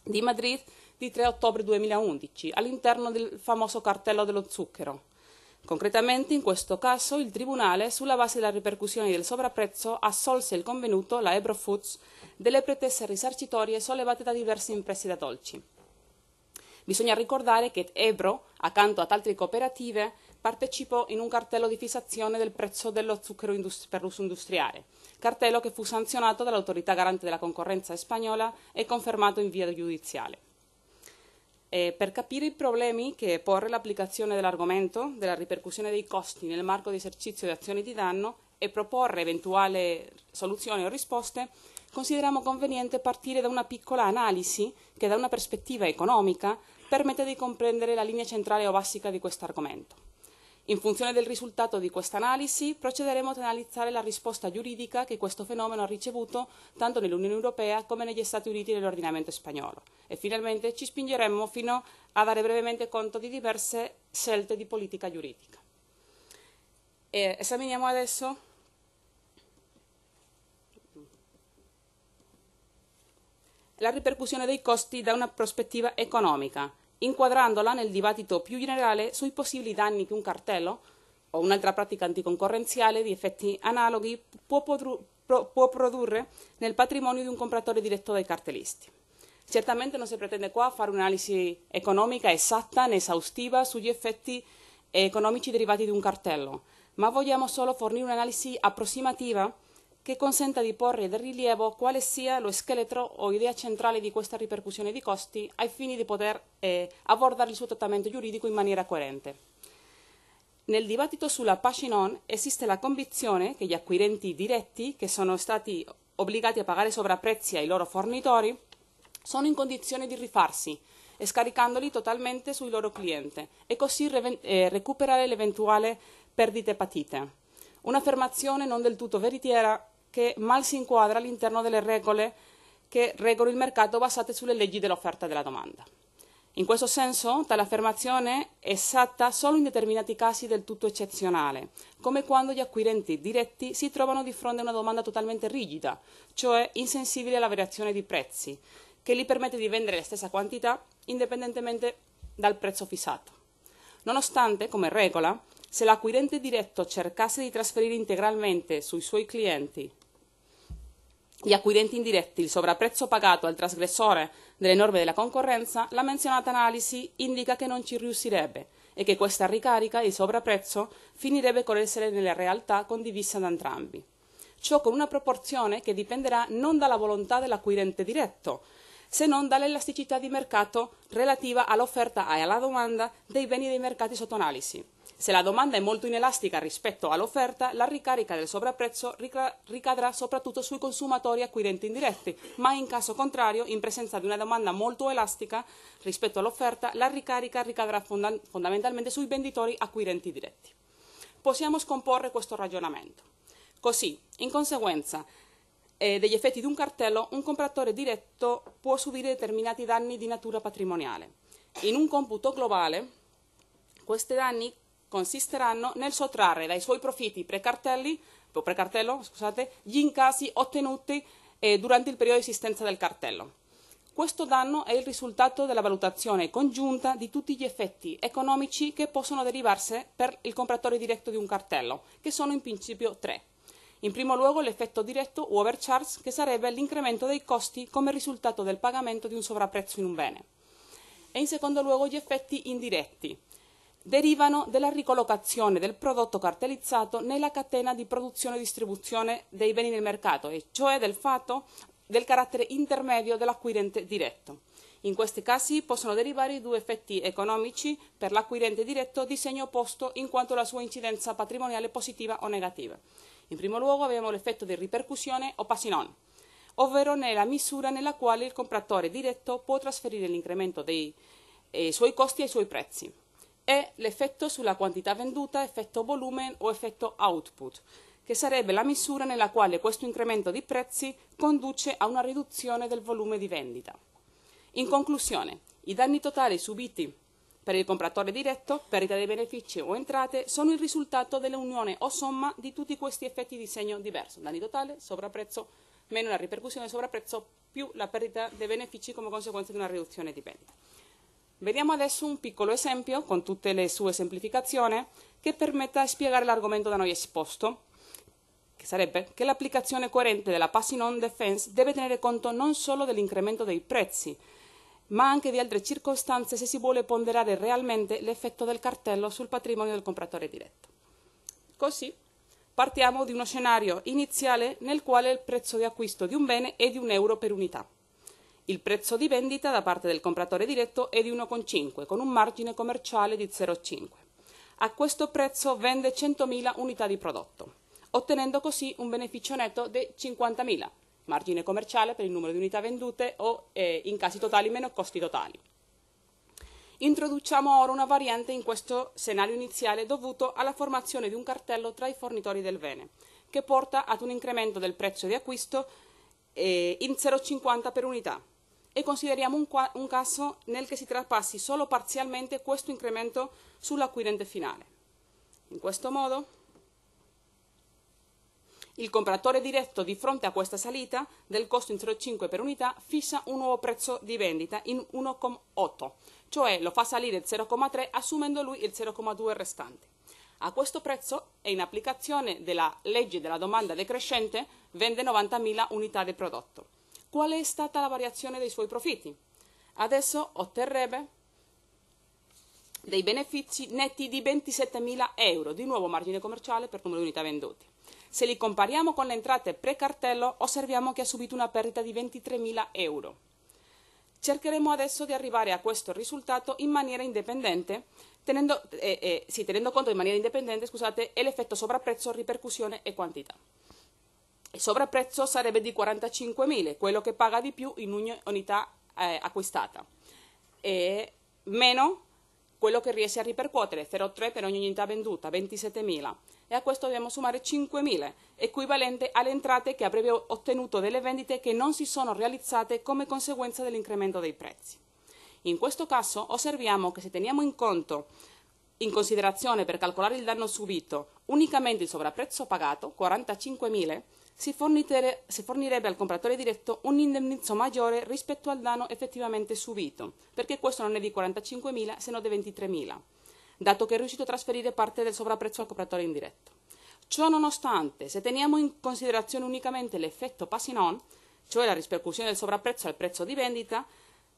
di Madrid di 3 ottobre 2011, all'interno del famoso cartello dello zucchero, Concretamente, in questo caso, il Tribunale, sulla base della ripercussione del sovrapprezzo, assolse il convenuto, la Ebro Foods, delle pretese risarcitorie sollevate da diverse imprese da dolci. Bisogna ricordare che Ebro, accanto ad altre cooperative, partecipò in un cartello di fissazione del prezzo dello zucchero per uso industriale, cartello che fu sanzionato dall'autorità garante della concorrenza spagnola e confermato in via giudiziale. Eh, per capire i problemi che porre l'applicazione dell'argomento della ripercussione dei costi nel marco di esercizio di azioni di danno e proporre eventuali soluzioni o risposte, consideriamo conveniente partire da una piccola analisi che da una prospettiva economica permette di comprendere la linea centrale o basica di questo argomento. In funzione del risultato di questa analisi procederemo ad analizzare la risposta giuridica che questo fenomeno ha ricevuto tanto nell'Unione Europea come negli Stati Uniti nell'ordinamento spagnolo e finalmente ci spingeremo fino a dare brevemente conto di diverse scelte di politica giuridica. E esaminiamo adesso la ripercussione dei costi da una prospettiva economica inquadrandola nel dibattito più generale sui possibili danni che un cartello o un'altra pratica anticoncorrenziale di effetti analoghi può, può produrre nel patrimonio di un compratore diretto dai cartellisti. Certamente non si pretende qua fare un'analisi economica esatta né esaustiva sugli effetti economici derivati di un cartello, ma vogliamo solo fornire un'analisi approssimativa che consenta di porre del rilievo quale sia lo scheletro o idea centrale di questa ripercussione di costi ai fini di poter eh, abordare il suo trattamento giuridico in maniera coerente. Nel dibattito sulla Passion esiste la convinzione che gli acquirenti diretti, che sono stati obbligati a pagare sovrapprezzi ai loro fornitori, sono in condizione di rifarsi, scaricandoli totalmente sui loro clienti e così eh, recuperare eventuali perdite patite. Un'affermazione non del tutto veritiera che mal si inquadra all'interno delle regole che regolano il mercato basate sulle leggi dell'offerta e della domanda. In questo senso, tale affermazione è esatta solo in determinati casi del tutto eccezionale, come quando gli acquirenti diretti si trovano di fronte a una domanda totalmente rigida, cioè insensibile alla variazione di prezzi, che gli permette di vendere la stessa quantità indipendentemente dal prezzo fissato. Nonostante, come regola, se l'acquirente diretto cercasse di trasferire integralmente sui suoi clienti gli acquirenti indiretti il sovrapprezzo pagato al trasgressore delle norme della concorrenza, la menzionata analisi indica che non ci riuscirebbe e che questa ricarica, il sovrapprezzo, finirebbe con essere nella realtà condivisa da entrambi. Ciò con una proporzione che dipenderà non dalla volontà dell'acquirente diretto, se non dall'elasticità di mercato relativa all'offerta e alla domanda dei beni dei mercati sotto analisi se la domanda è molto inelastica rispetto all'offerta, la ricarica del sovrapprezzo ricadrà soprattutto sui consumatori acquirenti indiretti, ma in caso contrario, in presenza di una domanda molto elastica rispetto all'offerta, la ricarica ricadrà fondamentalmente sui venditori acquirenti diretti. Possiamo scomporre questo ragionamento. Così, in conseguenza, eh, degli effetti di un cartello, un compratore diretto può subire determinati danni di natura patrimoniale. In un computo globale, questi danni consisteranno nel sottrarre dai suoi profitti precartelli, precartello scusate, gli incassi ottenuti eh, durante il periodo di esistenza del cartello. Questo danno è il risultato della valutazione congiunta di tutti gli effetti economici che possono derivarsi per il compratore diretto di un cartello, che sono in principio tre. In primo luogo l'effetto diretto o overcharge, che sarebbe l'incremento dei costi come risultato del pagamento di un sovrapprezzo in un bene. E in secondo luogo gli effetti indiretti, derivano dalla ricollocazione del prodotto cartellizzato nella catena di produzione e distribuzione dei beni nel mercato, e cioè del fatto del carattere intermedio dell'acquirente diretto. In questi casi possono derivare due effetti economici per l'acquirente diretto di segno opposto in quanto la sua incidenza patrimoniale positiva o negativa. In primo luogo abbiamo l'effetto di ripercussione o passinone, ovvero nella misura nella quale il compratore diretto può trasferire l'incremento dei eh, suoi costi ai suoi prezzi è l'effetto sulla quantità venduta, effetto volume o effetto output, che sarebbe la misura nella quale questo incremento di prezzi conduce a una riduzione del volume di vendita. In conclusione, i danni totali subiti per il compratore diretto, perdita di benefici o entrate, sono il risultato dell'unione o somma di tutti questi effetti di segno diverso. Danni totale, sovrapprezzo, meno la ripercussione del sovrapprezzo, più la perdita dei benefici come conseguenza di una riduzione di vendita. Vediamo adesso un piccolo esempio, con tutte le sue semplificazioni, che permetta di spiegare l'argomento da noi esposto, che sarebbe che l'applicazione coerente della passing on defense deve tenere conto non solo dell'incremento dei prezzi, ma anche di altre circostanze se si vuole ponderare realmente l'effetto del cartello sul patrimonio del compratore diretto. Così partiamo di uno scenario iniziale nel quale il prezzo di acquisto di un bene è di un euro per unità. Il prezzo di vendita da parte del compratore diretto è di 1,5 con un margine commerciale di 0,5. A questo prezzo vende 100.000 unità di prodotto, ottenendo così un beneficio netto di 50.000, margine commerciale per il numero di unità vendute o eh, in casi totali meno costi totali. Introduciamo ora una variante in questo scenario iniziale dovuto alla formazione di un cartello tra i fornitori del bene, che porta ad un incremento del prezzo di acquisto eh, in 0,50 per unità, e consideriamo un, qua- un caso nel che si trapassi solo parzialmente questo incremento sull'acquirente finale. In questo modo, il compratore diretto di fronte a questa salita del costo in 0,5 per unità fissa un nuovo prezzo di vendita in 1,8, cioè lo fa salire il 0,3 assumendo lui il 0,2 restante. A questo prezzo e in applicazione della legge della domanda decrescente vende 90.000 unità di prodotto qual è stata la variazione dei suoi profitti. Adesso otterrebbe dei benefici netti di 27.000 euro, di nuovo margine commerciale per numero di unità vendute. Se li compariamo con le entrate pre-cartello, osserviamo che ha subito una perdita di 23.000 euro. Cercheremo adesso di arrivare a questo risultato in maniera indipendente, tenendo, eh, eh, sì, tenendo conto in maniera indipendente scusate, l'effetto sovrapprezzo, ripercussione e quantità. Il sovrapprezzo sarebbe di 45.000, quello che paga di più in ogni unità eh, acquistata, e meno quello che riesce a ripercuotere, 0,3 per ogni unità venduta, 27.000, e a questo dobbiamo sommare 5.000, equivalente alle entrate che avrebbe ottenuto delle vendite che non si sono realizzate come conseguenza dell'incremento dei prezzi. In questo caso osserviamo che se teniamo in conto in considerazione per calcolare il danno subito unicamente il sovrapprezzo pagato, 45.000, si, si fornirebbe al compratore diretto un indennizzo maggiore rispetto al danno effettivamente subito, perché questo non è di 45.000 se non di 23.000, dato che è riuscito a trasferire parte del sovrapprezzo al compratore indiretto. Ciò nonostante, se teniamo in considerazione unicamente l'effetto passing on, cioè la ripercussione del sovrapprezzo al prezzo di vendita,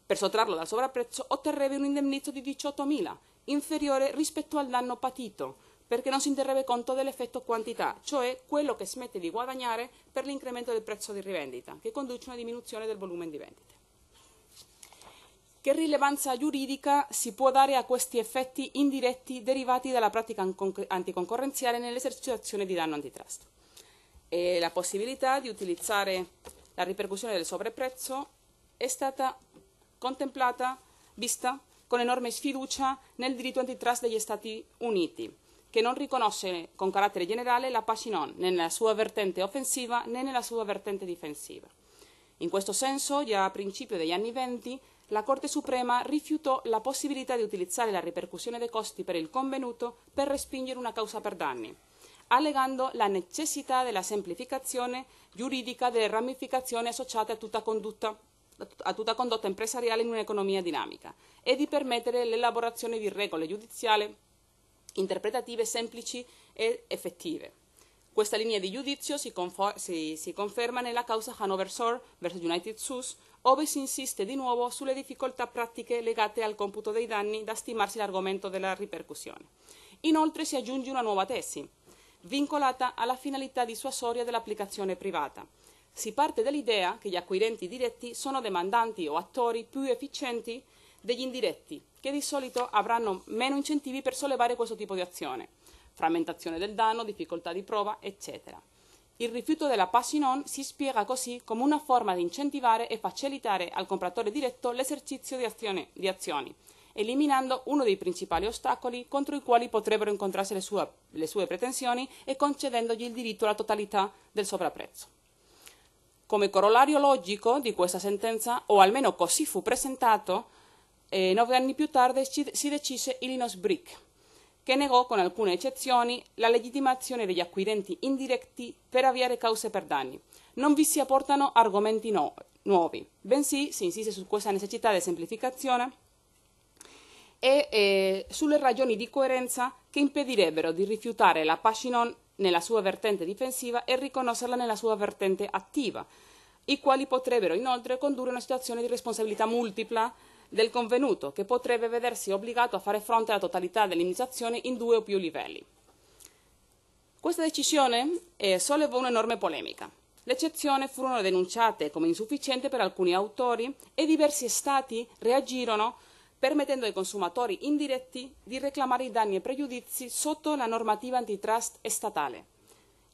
per sottrarlo dal sovrapprezzo otterrebbe un indennizzo di 18.000, inferiore rispetto al danno patito, perché non si interrebbe conto dell'effetto quantità, cioè quello che smette di guadagnare per l'incremento del prezzo di rivendita, che conduce a una diminuzione del volume di vendite. Che rilevanza giuridica si può dare a questi effetti indiretti derivati dalla pratica anticoncorrenziale nell'esercitazione di danno antitrust? E la possibilità di utilizzare la ripercussione del sobreprezzo è stata contemplata, vista con enorme sfiducia nel diritto antitrust degli Stati Uniti che non riconosce con carattere generale la Pascinon né nella sua vertente offensiva né nella sua vertente difensiva. In questo senso, già a principio degli anni venti, la Corte Suprema rifiutò la possibilità di utilizzare la ripercussione dei costi per il convenuto per respingere una causa per danni, allegando la necessità della semplificazione giuridica delle ramificazioni associate a tutta condotta, a tutta condotta impresariale in un'economia dinamica e di permettere l'elaborazione di regole giudiziali interpretative semplici e effettive. Questa linea di giudizio si, si, si conferma nella causa Hanover Sor vs United Sus, dove si insiste di nuovo sulle difficoltà pratiche legate al computo dei danni da stimarsi l'argomento della ripercussione. Inoltre si aggiunge una nuova tesi, vincolata alla finalità dissuasoria dell'applicazione privata. Si parte dall'idea che gli acquirenti diretti sono demandanti o attori più efficienti degli indiretti, che di solito avranno meno incentivi per sollevare questo tipo di azione, frammentazione del danno, difficoltà di prova, eccetera. Il rifiuto della passi non si spiega così come una forma di incentivare e facilitare al compratore diretto l'esercizio di, di azioni, eliminando uno dei principali ostacoli contro i quali potrebbero incontrarsi le sue, le sue, pretensioni e concedendogli il diritto alla totalità del sovrapprezzo. Come corollario logico di questa sentenza, o almeno così fu presentato, e nove anni più tardi si decise Illinois Brick, che negò con alcune eccezioni la legittimazione degli acquirenti indiretti per avviare cause per danni. Non vi si apportano argomenti no, nuovi, bensì si insiste su questa necessità di semplificazione e eh, sulle ragioni di coerenza che impedirebbero di rifiutare la Pacinon nella sua vertente difensiva e riconoscerla nella sua vertente attiva, i quali potrebbero inoltre condurre a una situazione di responsabilità multipla del convenuto, che potrebbe vedersi obbligato a fare fronte alla totalità dell'indemnizzazione in due o più livelli. Questa decisione eh, sollevò un'enorme polemica. Le eccezioni furono denunciate come insufficiente per alcuni autori e diversi stati reagirono permettendo ai consumatori indiretti di reclamare i danni e pregiudizi sotto la normativa antitrust statale.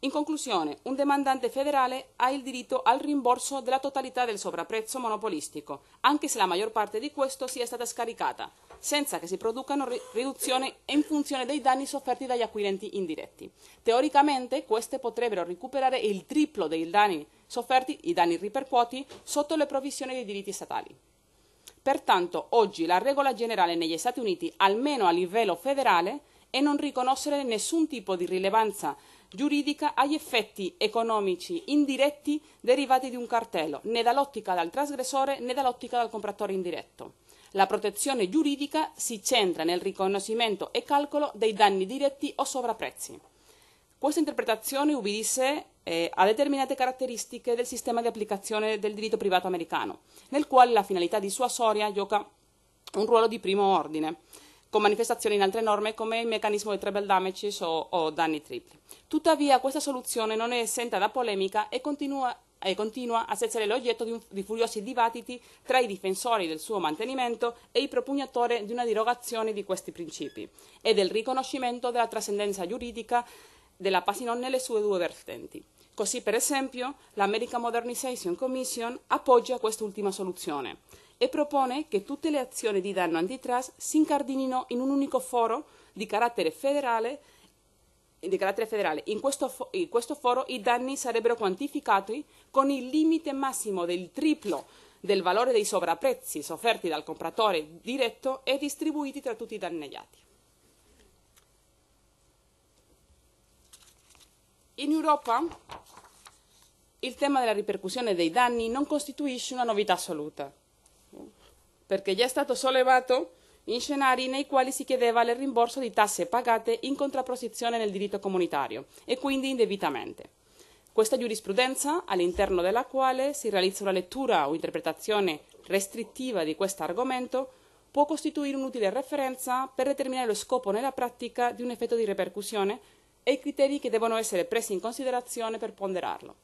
In conclusione, un demandante federale ha il diritto al rimborso della totalità del sovrapprezzo monopolistico, anche se la maggior parte di questo sia stata scaricata, senza che si producano riduzioni in funzione dei danni sofferti dagli acquirenti indiretti. Teoricamente queste potrebbero recuperare il triplo dei danni sofferti, i danni ripercuoti, sotto le provisioni dei diritti statali. Pertanto oggi la regola generale negli Stati Uniti, almeno a livello federale, è non riconoscere nessun tipo di rilevanza giuridica agli effetti economici indiretti derivati di un cartello, né dall'ottica del trasgressore né dall'ottica del compratore indiretto. La protezione giuridica si centra nel riconoscimento e calcolo dei danni diretti o sovrapprezzi. Questa interpretazione ubbidisce eh, a determinate caratteristiche del sistema di applicazione del diritto privato americano, nel quale la finalità dissuasoria gioca un ruolo di primo ordine con manifestazioni in altre norme come il meccanismo di treble damages o, o danni tripli. Tuttavia questa soluzione non è esenta da polemica e continua e continua a essere l'oggetto di, di, furiosi dibattiti tra i difensori del suo mantenimento e i propugnatori di una derogazione di questi principi e del riconoscimento della trascendenza giuridica della Pasinon nelle sue due vertenti. Così, per esempio, l'American Modernization Commission appoggia quest'ultima soluzione, e propone che tutte le azioni di danno antitrust si incardinino in un unico foro di carattere federale. Di carattere federale. In, questo, in questo foro i danni sarebbero quantificati con il limite massimo del triplo del valore dei sovrapprezzi sofferti dal compratore diretto e distribuiti tra tutti i danneggiati. In Europa il tema della ripercussione dei danni non costituisce una novità assoluta perché già è stato sollevato in scenari nei quali si chiedeva il rimborso di tasse pagate in contrapposizione nel diritto comunitario e quindi indebitamente. Questa giurisprudenza, all'interno della quale si realizza una lettura o interpretazione restrittiva di questo argomento, può costituire un'utile referenza per determinare lo scopo nella pratica di un effetto di ripercussione e i criteri che devono essere presi in considerazione per ponderarlo.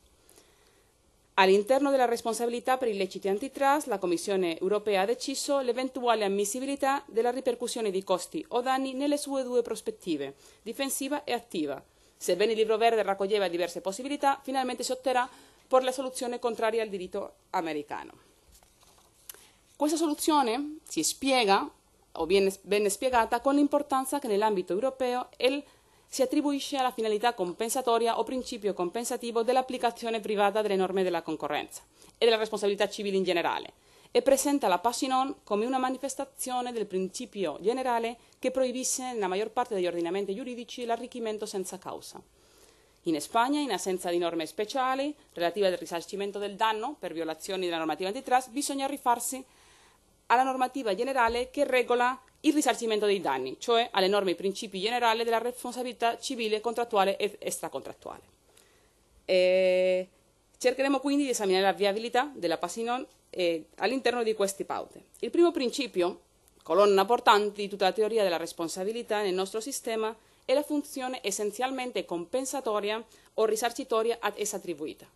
All'interno della responsabilità per illeciti antitrust, la Commissione europea ha deciso l'eventuale ammissibilità della ripercussione di costi o danni nelle sue due prospettive, difensiva e attiva. Sebbene il libro verde raccoglieva diverse possibilità, finalmente si otterrà per la soluzione contraria al diritto americano. Questa soluzione si spiega, o viene ben spiegata, con l'importanza che nell'ambito europeo il si attribuisce alla finalità compensatoria o principio compensativo dell'applicazione privata delle norme della concorrenza e della responsabilità civile in generale e presenta la Passinon come una manifestazione del principio generale che proibisse nella maggior parte degli ordinamenti giuridici l'arricchimento senza causa. In Spagna, in assenza di norme speciali relative al risarcimento del danno per violazioni della normativa antitrust, bisogna rifarsi alla normativa generale che regola il risarcimento dei danni, cioè alle norme e principi generali della responsabilità civile, contrattuale e extracontrattuale. E eh, cercheremo quindi di esaminare la viabilità della Passinon eh, all'interno di queste paute. Il primo principio, colonna portante di tutta la teoria della responsabilità nel nostro sistema, è la funzione essenzialmente compensatoria o risarcitoria ad essa attribuita.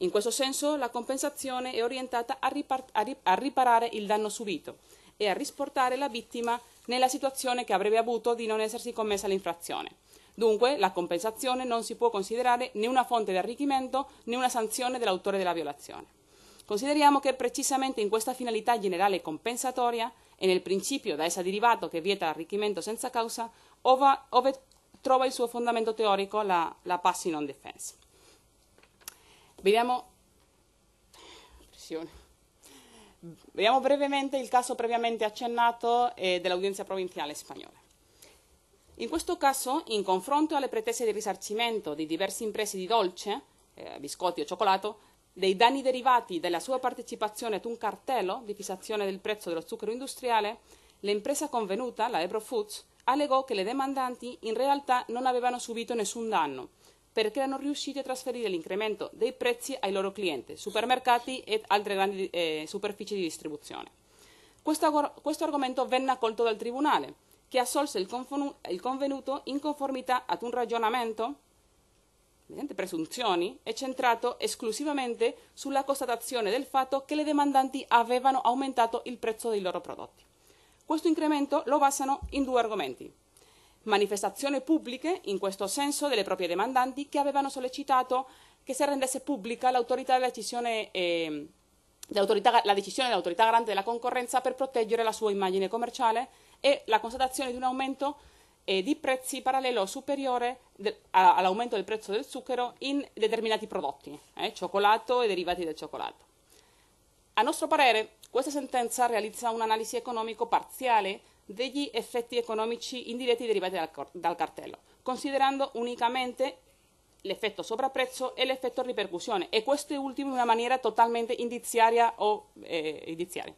In questo senso la compensazione è orientata a, ripar- a, rip- a riparare il danno subito e a risportare la vittima nella situazione che avrebbe avuto di non essersi commessa l'infrazione. Dunque, la compensazione non si può considerare né una fonte di arricchimento né una sanzione dell'autore della violazione. Consideriamo che precisamente in questa finalità generale compensatoria e nel principio da essa derivato che vieta l'arricchimento senza causa, ove, ove trova il suo fondamento teorico la, la passive non defense. Vediamo, Vediamo brevemente il caso previamente accennato eh, dell'udienza provinciale spagnola. In questo caso, in confronto alle pretese di risarcimento di diverse imprese di dolce, eh, biscotti o cioccolato, dei danni derivati dalla sua partecipazione ad un cartello di fissazione del prezzo dello zucchero industriale, l'impresa convenuta, la Ebro Foods, allegò che le demandanti in realtà non avevano subito nessun danno perché erano riusciti a trasferire l'incremento dei prezzi ai loro clienti, supermercati e altre grandi eh, superfici di distribuzione. Questo, questo argomento venne accolto dal Tribunale, che assolse il, convenuto in conformità ad un ragionamento, mediante presunzioni, e centrato esclusivamente sulla constatazione del fatto che le demandanti avevano aumentato il prezzo dei loro prodotti. Questo incremento lo basano in due argomenti manifestazioni pubbliche in questo senso delle proprie demandanti che avevano sollecitato che si rendesse pubblica la decisione, eh, la decisione dell'autorità garante della concorrenza per proteggere la sua immagine commerciale e la constatazione di un aumento eh, di prezzi parallelo superiore de, all'aumento del prezzo del zucchero in determinati prodotti, eh, cioccolato e derivati del cioccolato. A nostro parere, questa sentenza realizza un'analisi economico parziale degli effetti economici indiretti derivati dal, dal cartello, considerando unicamente l'effetto sovrapprezzo e l'effetto ripercussione e questo ultimo in una maniera totalmente indiziaria o eh, indiziaria,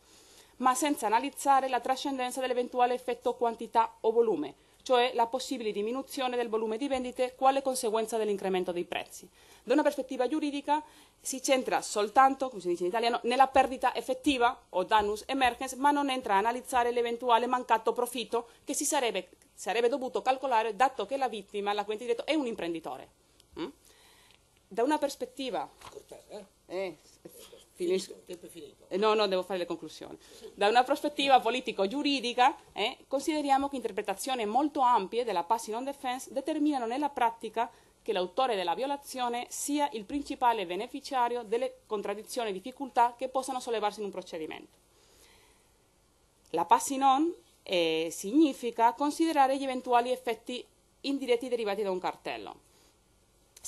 ma senza analizzare la trascendenza dell'eventuale effetto quantità o volume, cioè la possibile diminuzione del volume di vendite quale conseguenza dell'incremento dei prezzi. Da una prospettiva giuridica si centra soltanto, come si dice in italiano, nella perdita effettiva o danus emergens, ma non entra a analizzare l'eventuale mancato profitto che si sarebbe, sarebbe, dovuto calcolare dato che la vittima, la l'acquirente diretto, è un imprenditore. Mm? Da una prospettiva... Eh, eh Finisco. Eh, no, no, devo fare le conclusioni. Da una prospettiva politico-giuridica, eh, consideriamo che interpretazioni molto ampie della passing on defense determinano nella pratica che l'autore della violazione sia il principale beneficiario delle contraddizioni e difficoltà che possano sollevarsi in un procedimento. La passing on eh, significa considerare gli eventuali effetti indiretti derivati da un cartello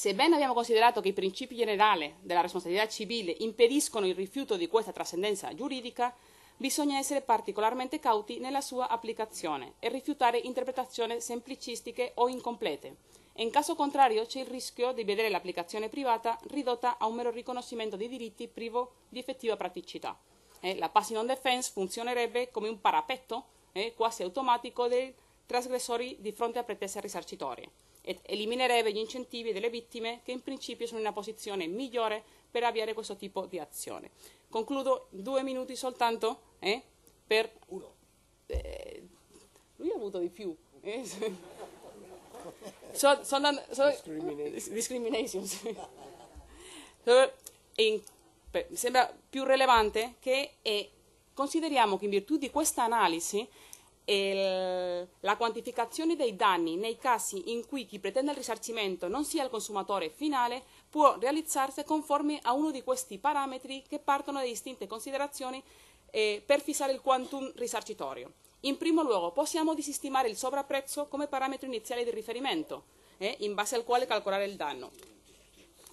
Sebbene abbiamo considerato che i principi generali della responsabilità civile impediscono il rifiuto di questa trascendenza giuridica, bisogna essere particolarmente cauti nella sua applicazione e rifiutare interpretazioni semplicistiche o incomplete. In caso contrario c'è il rischio di vedere l'applicazione privata ridotta a un mero riconoscimento di diritti privo di effettiva praticità. Eh, la passing on defense funzionerebbe come un parapetto eh, quasi automatico dei trasgressori di fronte a pretese risarcitorie ed eliminerebbe gli incentivi delle vittime che in principio sono in una posizione migliore per avviare questo tipo di azione. Concludo due minuti soltanto eh, per... Uno. Eh, lui ha avuto di più. Eh. So, so, so, discriminations. in, sembra più rilevante che eh, consideriamo che in virtù di questa analisi il, la quantificazione dei danni nei casi in cui chi pretende il risarcimento non sia il consumatore finale può realizzarsi conforme a uno di questi parametri che partono da distinte considerazioni eh, per fissare il quantum risarcitorio. In primo luogo possiamo disestimare il sovrapprezzo come parametro iniziale di riferimento, eh, in base al quale calcolare il danno,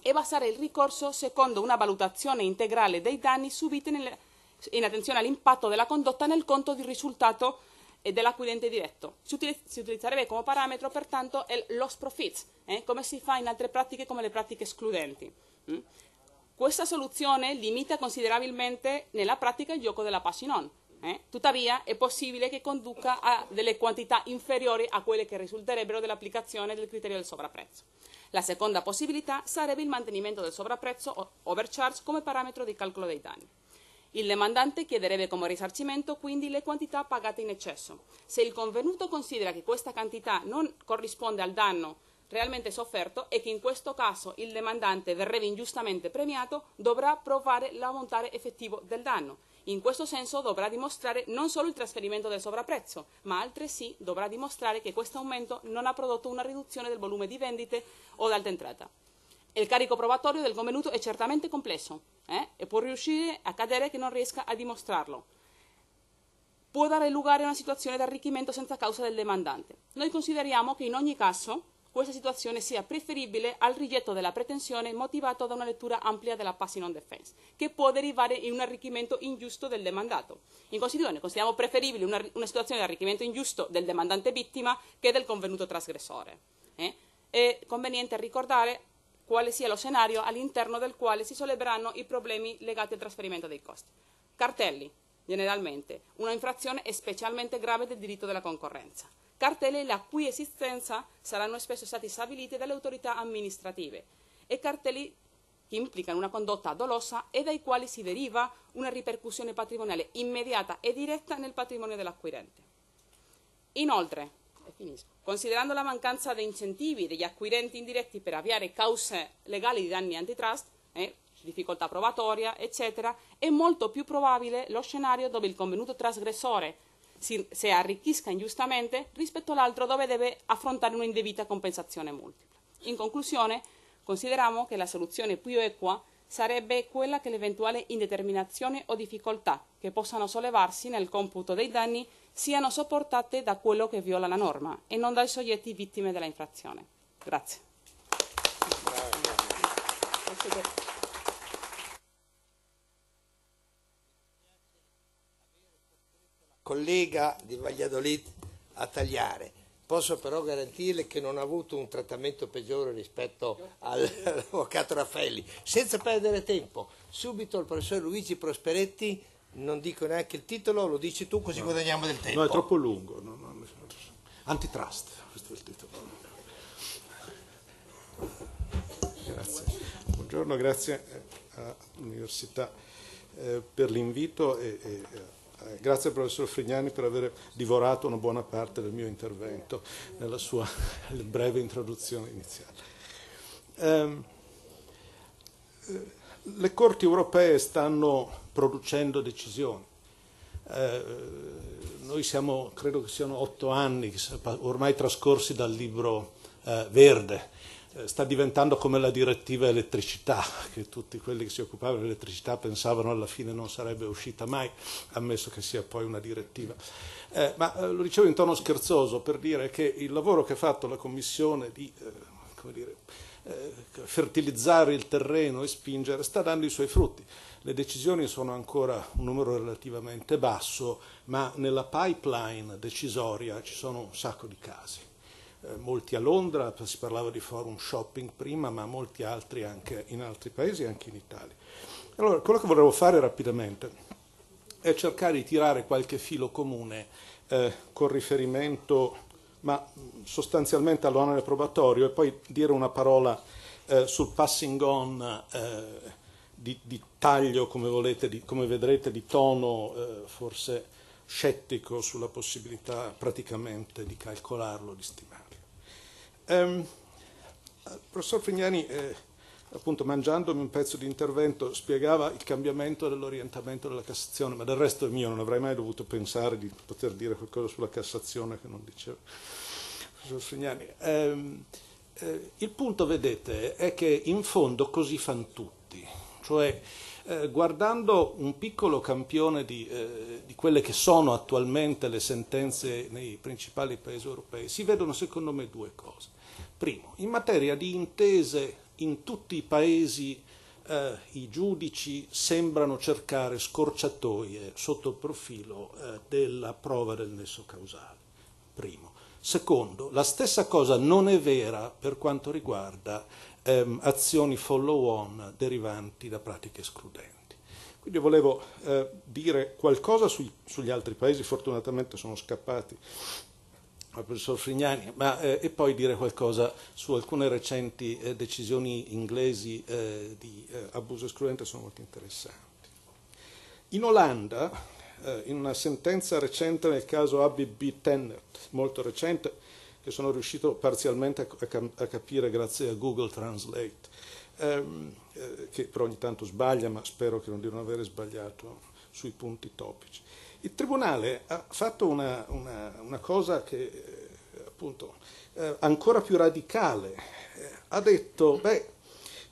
e basare il ricorso secondo una valutazione integrale dei danni subiti nel, in attenzione all'impatto della condotta nel conto di risultato e dell'acquirente diretto. Si, util- si, utilizzerebbe come parametro pertanto il loss profits, eh, come si fa in altre pratiche come le pratiche escludenti. Mm? Questa soluzione limita considerabilmente nella pratica il gioco della Passinon, eh? Tuttavia è possibile che conduca a delle quantità inferiori a quelle che risulterebbero dell'applicazione del criterio del sovrapprezzo. La seconda possibilità sarebbe il mantenimento del sovrapprezzo o overcharge come parametro di calcolo dei danni. Il demandante chiederebbe come risarcimento quindi le quantità pagate in eccesso. Se il convenuto considera che questa quantità non corrisponde al danno realmente sofferto e che in questo caso il demandante verrebbe ingiustamente premiato, dovrà provare l'ammontare effettivo del danno. In questo senso dovrà dimostrare non solo il trasferimento del sovrapprezzo, ma altresì dovrà dimostrare che questo aumento non ha prodotto una riduzione del volume di vendite o d'alta entrata il carico probatorio del convenuto è certamente complesso eh? e può riuscire a cadere che non riesca a dimostrarlo. Può dare luogo a una situazione di arricchimento senza causa del demandante. Noi consideriamo che in ogni caso questa situazione sia preferibile al rigetto della pretensione motivato da una lettura ampia della passing on defense, che può derivare in un arricchimento ingiusto del demandato. In considerazione, consideriamo preferibile una, una situazione di arricchimento ingiusto del demandante vittima che del convenuto trasgressore. Eh? È conveniente ricordare quale sia lo scenario all'interno del quale si solleveranno i problemi legati al trasferimento dei costi. Cartelli, generalmente, una infrazione specialmente grave del diritto della concorrenza. Cartelli la cui esistenza saranno spesso stati stabiliti dalle autorità amministrative e cartelli che implicano una condotta dolosa e dai quali si deriva una ripercussione patrimoniale immediata e diretta nel patrimonio dell'acquirente. Inoltre, Considerando la mancanza di incentivi degli acquirenti indiretti per avviare cause legali di danni antitrust, eh, difficoltà probatoria, eccetera, è molto più probabile lo scenario dove il convenuto trasgressore si, si arricchisca ingiustamente rispetto all'altro dove deve affrontare un'indebita compensazione multipla. In conclusione, consideriamo che la soluzione più equa sarebbe quella che l'eventuale indeterminazione o difficoltà che possano sollevarsi nel computo dei danni siano sopportate da quello che viola la norma e non dai soggetti vittime della infrazione. Grazie. Collega di Valladolid a tagliare. Posso però garantirle che non ha avuto un trattamento peggiore rispetto <laughs> all'avvocato Raffaelli. Senza perdere tempo, subito il professor Luigi Prosperetti non dico neanche il titolo, lo dici tu così no. guadagniamo del tempo. No, è troppo lungo. No, no, antitrust, questo è il titolo. Grazie. Buongiorno, grazie eh, all'Università eh, per l'invito e, e eh, grazie al professor Frignani per aver divorato una buona parte del mio intervento nella sua <laughs> breve introduzione iniziale. Um, le corti europee stanno producendo decisioni. Eh, noi siamo, credo che siano otto anni ormai trascorsi dal libro eh, verde, eh, sta diventando come la direttiva elettricità, <laughs> che tutti quelli che si occupavano di elettricità pensavano alla fine non sarebbe uscita mai, ammesso che sia poi una direttiva. Eh, ma eh, lo dicevo in tono scherzoso per dire che il lavoro che ha fatto la Commissione di... Eh, dire, eh, fertilizzare il terreno e spingere, sta dando i suoi frutti. Le decisioni sono ancora un numero relativamente basso, ma nella pipeline decisoria ci sono un sacco di casi. Eh, molti a Londra, si parlava di forum shopping prima, ma molti altri anche in altri paesi, anche in Italia. Allora, quello che volevo fare rapidamente è cercare di tirare qualche filo comune eh, con riferimento ma sostanzialmente all'onore probatorio e poi dire una parola eh, sul passing on eh, di, di, taglio, come, volete, di, come, vedrete, di tono eh, forse scettico sulla possibilità praticamente di calcolarlo, di stimarlo. Um, professor Frignani eh, appunto mangiandomi un pezzo di intervento, spiegava il cambiamento dell'orientamento della Cassazione, ma del resto è mio, non avrei mai dovuto pensare di poter dire qualcosa sulla Cassazione che non diceva. Eh, eh, il punto, vedete, è che in fondo così fan tutti, cioè eh, guardando un piccolo campione di, eh, di, quelle che sono attualmente le sentenze nei principali paesi europei, si vedono secondo me due cose. Primo, in materia di intese in tutti i paesi eh, i giudici sembrano cercare scorciatoie sotto il profilo eh, della prova del nesso causale. Primo. Secondo, la stessa cosa non è vera per quanto riguarda ehm, azioni follow-on derivanti da pratiche escludenti. Quindi volevo eh, dire qualcosa sui, sugli altri paesi, fortunatamente sono scappati al professor Frignani, ma, eh, e poi dire qualcosa su alcune recenti eh, decisioni inglesi eh, di eh, abuso escludente, sono molto interessanti. In Olanda, eh, in una sentenza recente nel caso ABB Tennet, molto recente, che sono riuscito parzialmente a, a, a capire grazie a Google Translate, ehm, eh, che però ogni tanto sbaglia, ma spero che non di non avere sbagliato sui punti topici. Il Tribunale ha fatto una, una, una cosa che eh, appunto eh, ancora più radicale, eh, ha detto, beh,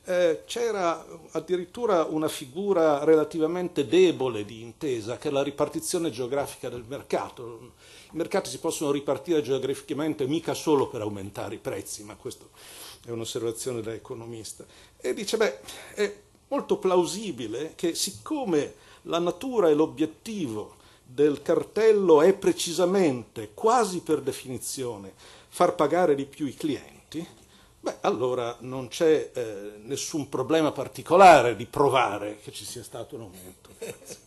eh, c'era addirittura una figura relativamente debole di intesa, che è la ripartizione geografica del mercato. I mercati si possono ripartire geograficamente mica solo per aumentare i prezzi, ma questa è un'osservazione da economista. E dice, beh, è molto plausibile che siccome la natura e l'obiettivo del cartello è precisamente, quasi per definizione, far pagare di più i clienti, beh, allora non c'è eh, nessun problema particolare di provare che ci sia stato un aumento. <laughs>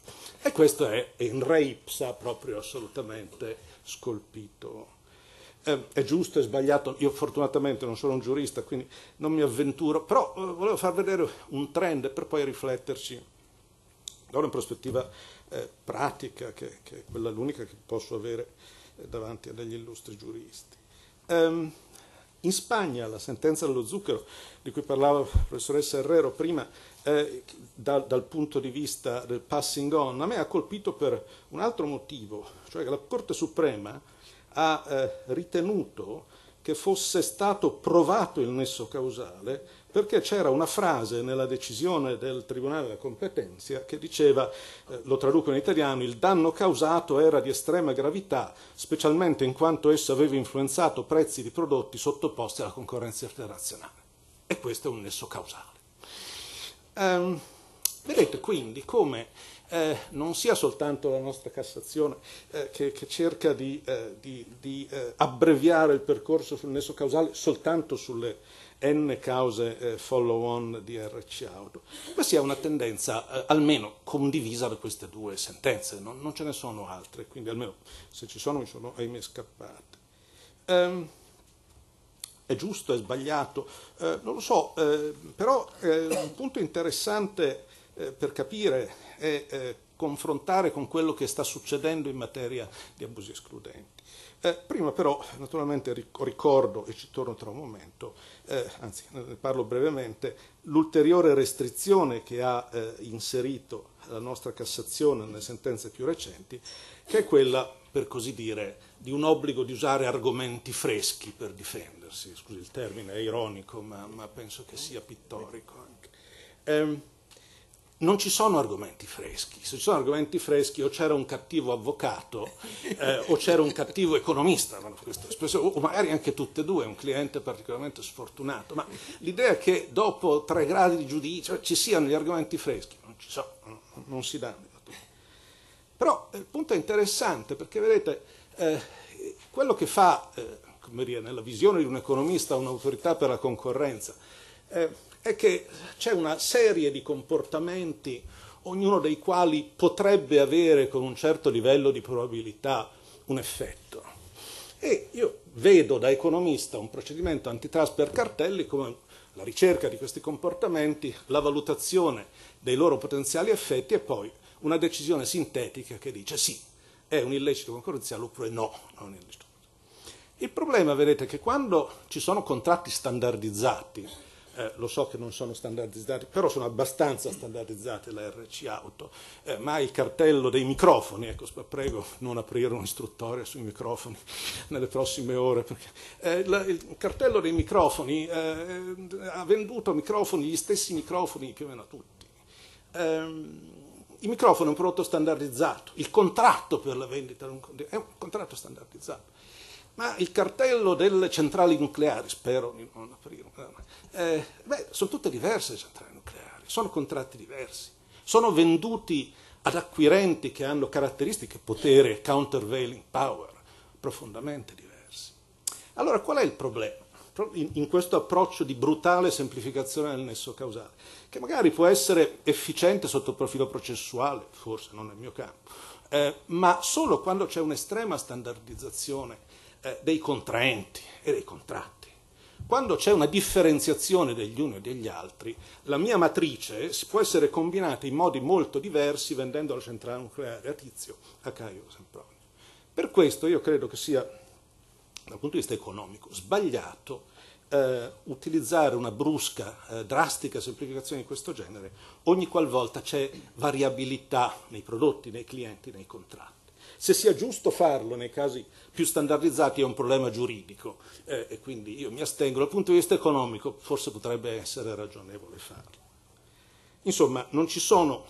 e questo è in re reipsa proprio assolutamente scolpito. Eh, è giusto, è sbagliato, io fortunatamente non sono un giurista, quindi non mi avventuro, però eh, volevo far vedere un trend per poi rifletterci da una prospettiva eh, pratica, che, che, è quella l'unica che posso avere eh, davanti a degli illustri giuristi. Um, in Spagna la sentenza dello zucchero, di cui parlava la professoressa Herrero prima, eh, da, dal punto di vista del passing on, a me ha colpito per un altro motivo, cioè che la Corte Suprema ha eh, ritenuto che fosse stato provato il nesso causale perché c'era una frase nella decisione del Tribunale della Competenza che diceva, eh, lo traduco in italiano, il danno causato era di estrema gravità, specialmente in quanto esso aveva influenzato prezzi di prodotti sottoposti alla concorrenza internazionale. E questo è un nesso causale. Um, vedete quindi come eh, non sia soltanto la nostra Cassazione eh, che, che, cerca di, eh, di, di eh, abbreviare il percorso sul nesso causale soltanto sulle n cause eh, follow-on di RC Auto, Questa è una tendenza eh, almeno condivisa da queste due sentenze, non, non, ce ne sono altre, quindi almeno se ci sono mi sono ahimè scappate. Um, è giusto, è sbagliato, eh, non lo so, eh, però eh, un punto interessante eh, per capire è confrontare con quello che sta succedendo in materia di abusi escludenti. Eh, prima però, naturalmente, ricordo, e ci torno tra un momento, eh, anzi ne parlo brevemente, l'ulteriore restrizione che ha eh, inserito la nostra Cassazione nelle sentenze più recenti, che è quella, per così dire, di un obbligo di usare argomenti freschi per difendersi. Scusi, il termine è ironico, ma, ma penso che sia pittorico anche. Ehm, non ci sono argomenti freschi. Se ci sono argomenti freschi, o c'era un cattivo avvocato, <laughs> eh, o c'era un cattivo economista, o magari anche tutte e due, un cliente particolarmente sfortunato. Ma l'idea che dopo tre gradi di giudizio ci siano gli argomenti freschi, non ci sono, non, si danno. Però eh, il punto è interessante perché vedete, eh, quello che fa, eh, dire, nella visione di un economista un'autorità per la concorrenza, eh, è che c'è una serie di comportamenti, ognuno dei quali potrebbe avere con un certo livello di probabilità un effetto. E io vedo da economista un procedimento antitrust per cartelli come la ricerca di questi comportamenti, la valutazione dei loro potenziali effetti e poi una decisione sintetica che dice sì, è un illecito concorrenziale oppure no, non è un illecito. Il problema, vedete, è che quando ci sono contratti standardizzati, eh, lo so che non sono standardizzate, però sono abbastanza standardizzate le RC auto, eh, ma il cartello dei microfoni, ecco, prego non aprire un istruttore sui microfoni <laughs> nelle prossime ore, perché eh, la, il cartello dei microfoni eh, ha venduto microfoni, gli stessi microfoni più o meno a tutti. Ehm, il microfono è un prodotto standardizzato, il contratto per la vendita è un contratto standardizzato, ma il cartello delle centrali nucleari, spero di non aprire, eh, beh, sono tutte diverse le centrali nucleari, sono contratti diversi, sono venduti ad acquirenti che hanno caratteristiche, potere, countervailing power, profondamente diversi. Allora qual è il problema? In, in questo approccio di brutale semplificazione del nesso causale, che magari può essere efficiente sotto il profilo processuale, forse non nel mio campo, eh, ma solo quando c'è un'estrema standardizzazione eh, dei contraenti e dei contratti. Quando c'è una differenziazione degli uni e degli altri, la mia matrice può essere combinata in modi molto diversi vendendo la centrale nucleare a Tizio, a Caio Sempronio. Per questo io credo che sia, dal punto di vista economico, sbagliato eh, utilizzare una brusca, eh, drastica semplificazione di questo genere ogni qualvolta c'è variabilità nei prodotti, nei clienti, nei contratti. Se sia giusto farlo nei casi più standardizzati è un problema giuridico eh, e quindi io mi astengo. Dal punto di vista economico forse potrebbe essere ragionevole farlo. Insomma, non ci sono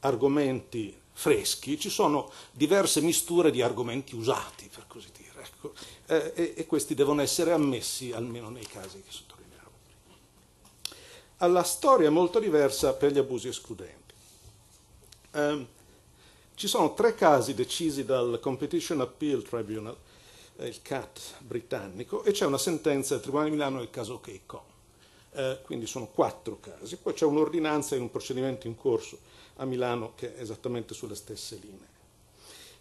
argomenti freschi, ci sono diverse misture di argomenti usati, per così dire. Ecco. Eh, e, e, questi devono essere ammessi almeno nei casi che sottolineavo. Alla storia molto diversa per gli abusi escludenti. Eh, ci sono tre casi decisi dal Competition Appeal Tribunal, eh, il CAT britannico, e c'è una sentenza del Tribunale di Milano nel caso Checco. Eh, quindi sono quattro casi. Poi c'è un'ordinanza e un procedimento in corso a Milano che è esattamente sulle stesse linee.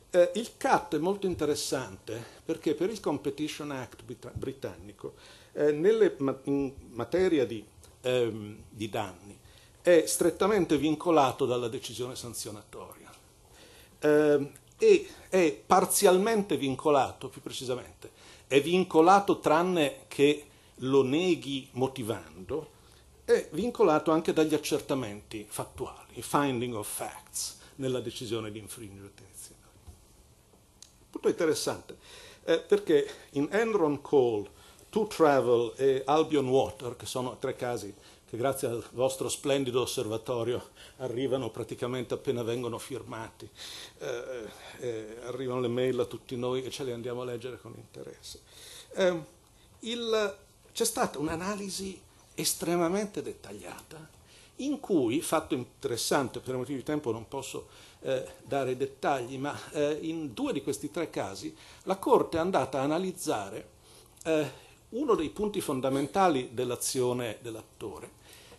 Eh, il CAT è molto interessante perché per il Competition Act britannico, nelle, in materia di, ehm, di danni, è strettamente vincolato dalla decisione sanzionatoria eh, e è parzialmente vincolato, più precisamente, è vincolato tranne che lo neghi motivando, è vincolato anche dagli accertamenti fattuali, i finding of facts, nella decisione di infringere l'attenzione. Tutto interessante, eh, perché in Enron Call, To Travel e Albion Water, che sono tre casi che grazie al vostro splendido osservatorio arrivano praticamente appena vengono firmati, eh, eh, eh, arrivano le mail a tutti noi e ce le andiamo a leggere con interesse. Eh, il, c'è stata un'analisi estremamente dettagliata in cui, fatto interessante, per motivi di tempo non posso eh, dare dettagli, ma eh, in due di questi tre casi la Corte è andata a analizzare uno dei punti fondamentali dell'azione dell'attore,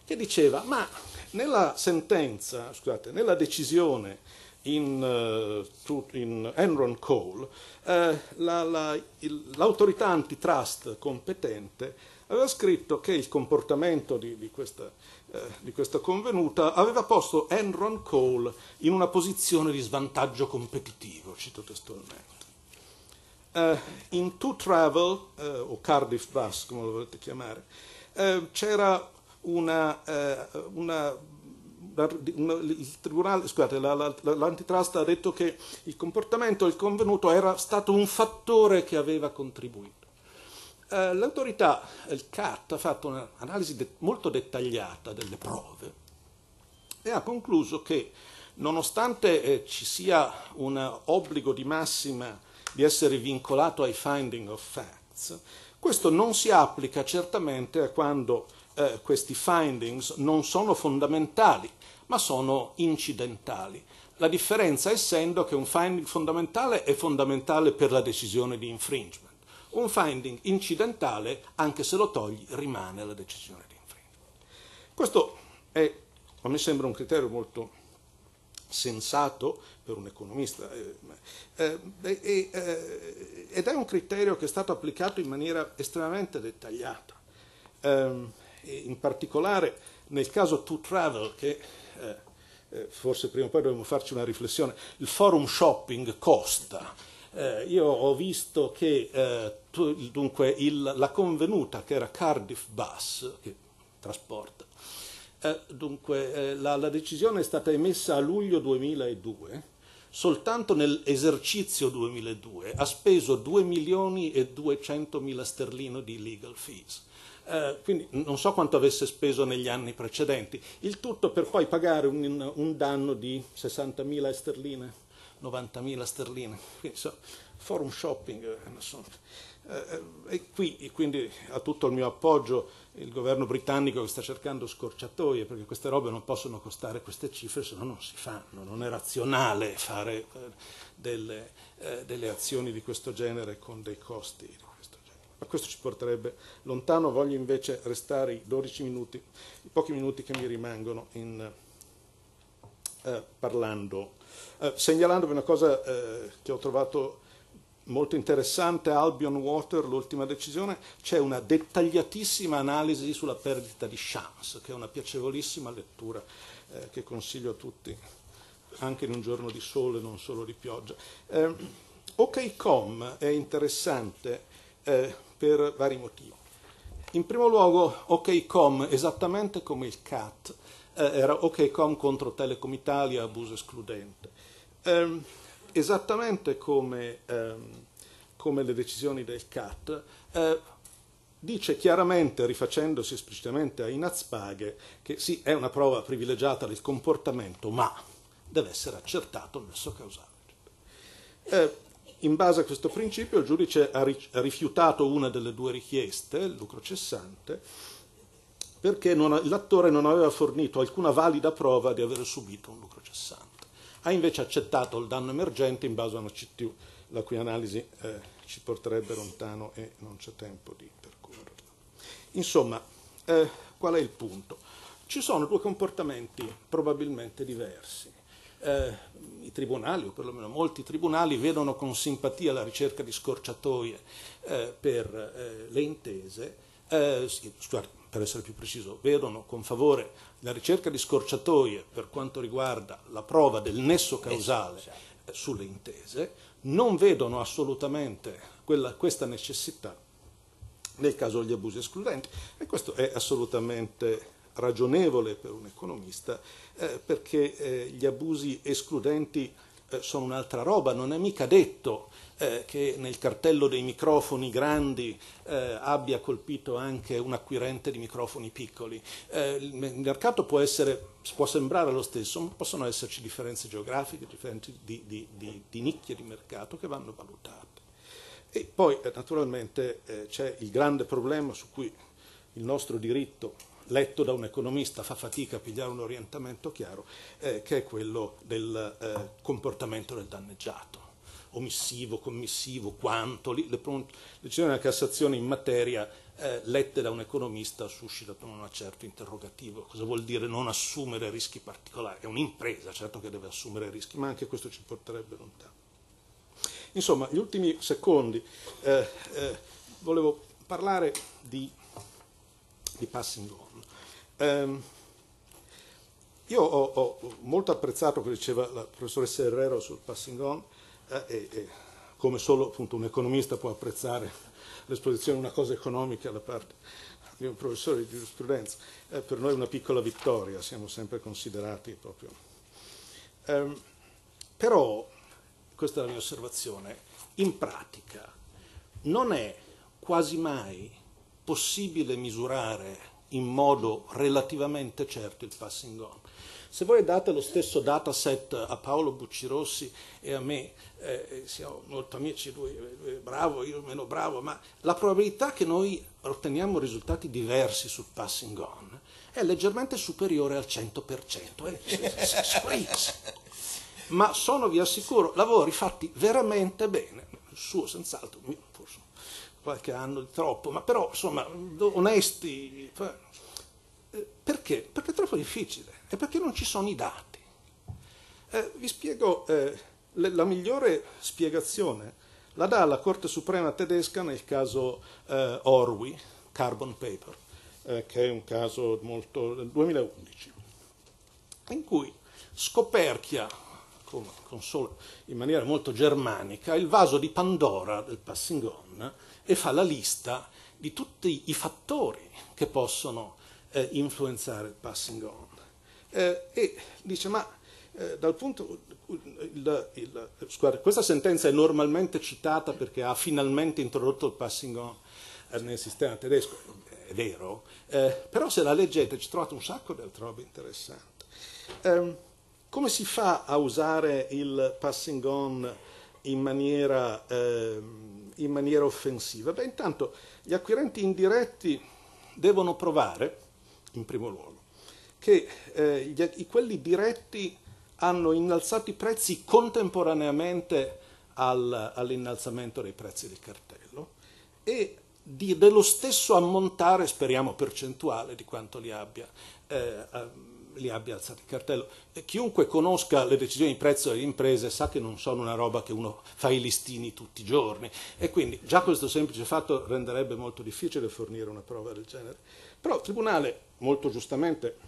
che diceva, ma nella sentenza, scusate, nella decisione in, eh, in Enron Cole, eh, la, la, il, l'autorità antitrust competente aveva scritto che il comportamento di, di, questa, eh, di, questa, convenuta aveva posto Enron Cole in una posizione di svantaggio competitivo, cito testualmente. Uh, in To Travel, uh, o Cardiff Bus come lo volete chiamare, uh, c'era una, una, una scusate, la, la, l'antitrust ha detto che il comportamento del convenuto era stato un fattore che aveva contribuito. L'autorità, il CAT, ha fatto un'analisi de- molto dettagliata delle prove e ha concluso che, nonostante eh, ci sia un obbligo di massima di essere vincolato ai finding of facts, questo non si applica certamente a quando eh, questi findings non sono fondamentali, ma sono incidentali. La differenza essendo che un finding fondamentale è fondamentale per la decisione di infringement. Un finding incidentale, anche se lo togli, rimane la decisione di infringement. Questo è, a me sembra, un criterio molto sensato per un economista eh, eh, eh, ed è un criterio che è stato applicato in maniera estremamente dettagliata. Ehm, in particolare nel caso To Travel, che forse prima o poi dobbiamo farci una riflessione, il forum shopping costa. io ho visto che tu, dunque, il, la convenuta che era Cardiff Bus, che trasporta eh, dunque, eh, la, la, decisione è stata emessa a luglio 2002, soltanto nell'esercizio 2002 ha speso 2 milioni e 200 mila sterline di legal fees. Eh, quindi non so quanto avesse speso negli anni precedenti, il tutto per poi pagare un, un danno di 60 mila sterline 90.000 sterline. Quindi, so, forum shopping. Eh, eh, eh, e, qui, e quindi ha tutto il mio appoggio il governo britannico che sta cercando scorciatoie, perché queste robe non possono costare queste cifre, se no non si fanno, non è razionale fare eh, delle, eh, delle, azioni di questo genere con dei costi di questo genere. Ma questo ci porterebbe lontano, voglio invece restare i 12 minuti, i pochi minuti che mi rimangono in, eh, parlando eh, segnalandovi una cosa eh, che ho trovato molto interessante, Albion Water, l'ultima decisione, c'è una dettagliatissima analisi sulla perdita di chance, che è una piacevolissima lettura eh, che consiglio a tutti, anche in un giorno di sole, non solo di pioggia. Eh, OKCOM è interessante eh, per vari motivi. In primo luogo, OKCOM, esattamente come il CAT, eh, era OKCOM contro Telecom Italia, abuso escludente. Eh, esattamente come, ehm, come, le decisioni del CAT, eh, dice chiaramente, rifacendosi esplicitamente a Inazpaghe, che sì, è una prova privilegiata del comportamento, ma deve essere accertato il nesso causale. Eh, in base a questo principio il giudice ha, rifiutato una delle due richieste, il lucro cessante, perché non, l'attore non aveva fornito alcuna valida prova di aver subito un lucro cessante. Ha invece accettato il danno emergente in base a una CTU, la cui analisi eh, ci porterebbe lontano e non c'è tempo di percorrerla. Insomma, eh, qual è il punto? Ci sono due comportamenti probabilmente diversi. Eh, i tribunali, o perlomeno molti tribunali, vedono con simpatia la ricerca di scorciatoie eh, per eh, le intese, eh, scusate, per essere più preciso, vedono con favore la ricerca di scorciatoie per quanto riguarda la prova del nesso causale eh sulle intese, non vedono assolutamente quella, questa necessità nel caso degli abusi escludenti e questo è assolutamente ragionevole per un economista eh, perché eh, gli abusi escludenti eh, sono un'altra roba, non è mica detto eh, che nel cartello dei microfoni grandi eh, abbia colpito anche un acquirente di microfoni piccoli. Eh, il mercato può, essere, può, sembrare lo stesso, ma possono esserci differenze geografiche, differenze di, di, di, di nicchie di mercato che vanno valutate. E poi eh, naturalmente eh, c'è il grande problema su cui il nostro diritto letto da un economista fa fatica a pigliare un orientamento chiaro, eh, che è quello del eh, comportamento del danneggiato omissivo, commissivo, quanto, le, pron- decisioni della Cassazione in materia eh, lette da un economista suscitano un certo interrogativo, cosa vuol dire non assumere rischi particolari? È un'impresa, certo che deve assumere rischi, ma anche questo ci porterebbe lontano. Insomma, gli ultimi secondi eh, eh, volevo parlare di, di passing on. Ehm, io ho, ho, molto apprezzato quello che diceva la professoressa Herrero sul passing on, e, eh, e eh, eh, come solo appunto, un economista può apprezzare l'esposizione di una cosa economica da parte di un professore di giurisprudenza, eh, per noi è una piccola vittoria, siamo sempre considerati proprio. Eh, però, questa è la mia osservazione, in pratica non è quasi mai possibile misurare in modo relativamente certo il passing on se voi date lo stesso dataset a Paolo Buccirossi e a me, eh, siamo molto amici, lui, lui è bravo, io meno bravo, ma la probabilità che noi otteniamo risultati diversi sul passing on è leggermente superiore al 100%, è Ma sono, vi assicuro, lavori fatti veramente bene, il suo senz'altro, forse qualche anno di troppo, ma però, insomma, onesti. Perché? Perché è troppo difficile è perché non ci sono i dati. Eh, vi spiego eh, le, la migliore spiegazione la dà la Corte Suprema tedesca nel caso eh, Orwi, Carbon Paper, eh, che è un caso molto del 2011, in cui scoperchia con, con solo, in maniera molto germanica il vaso di Pandora del passing on e fa la lista di tutti i fattori che possono eh, influenzare il passing on eh, e dice ma eh, dal punto il, il, scusate, questa sentenza è normalmente citata perché ha finalmente introdotto il passing on eh, nel sistema tedesco, è vero, eh, però se la leggete ci trovate un sacco di altre robe interessanti. Eh, come si fa a usare il passing on in maniera, eh, in maniera offensiva? Beh, intanto gli acquirenti indiretti devono provare, in primo luogo, che eh, gli, i, quelli diretti hanno innalzato i prezzi contemporaneamente al, all'innalzamento dei prezzi del cartello e di, dello stesso ammontare, speriamo percentuale, di quanto li abbia, eh, li abbia alzati il cartello. E chiunque conosca le decisioni di prezzo delle imprese sa che non sono una roba che uno fa i listini tutti i giorni e quindi già questo semplice fatto renderebbe molto difficile fornire una prova del genere. Però il Tribunale, molto giustamente,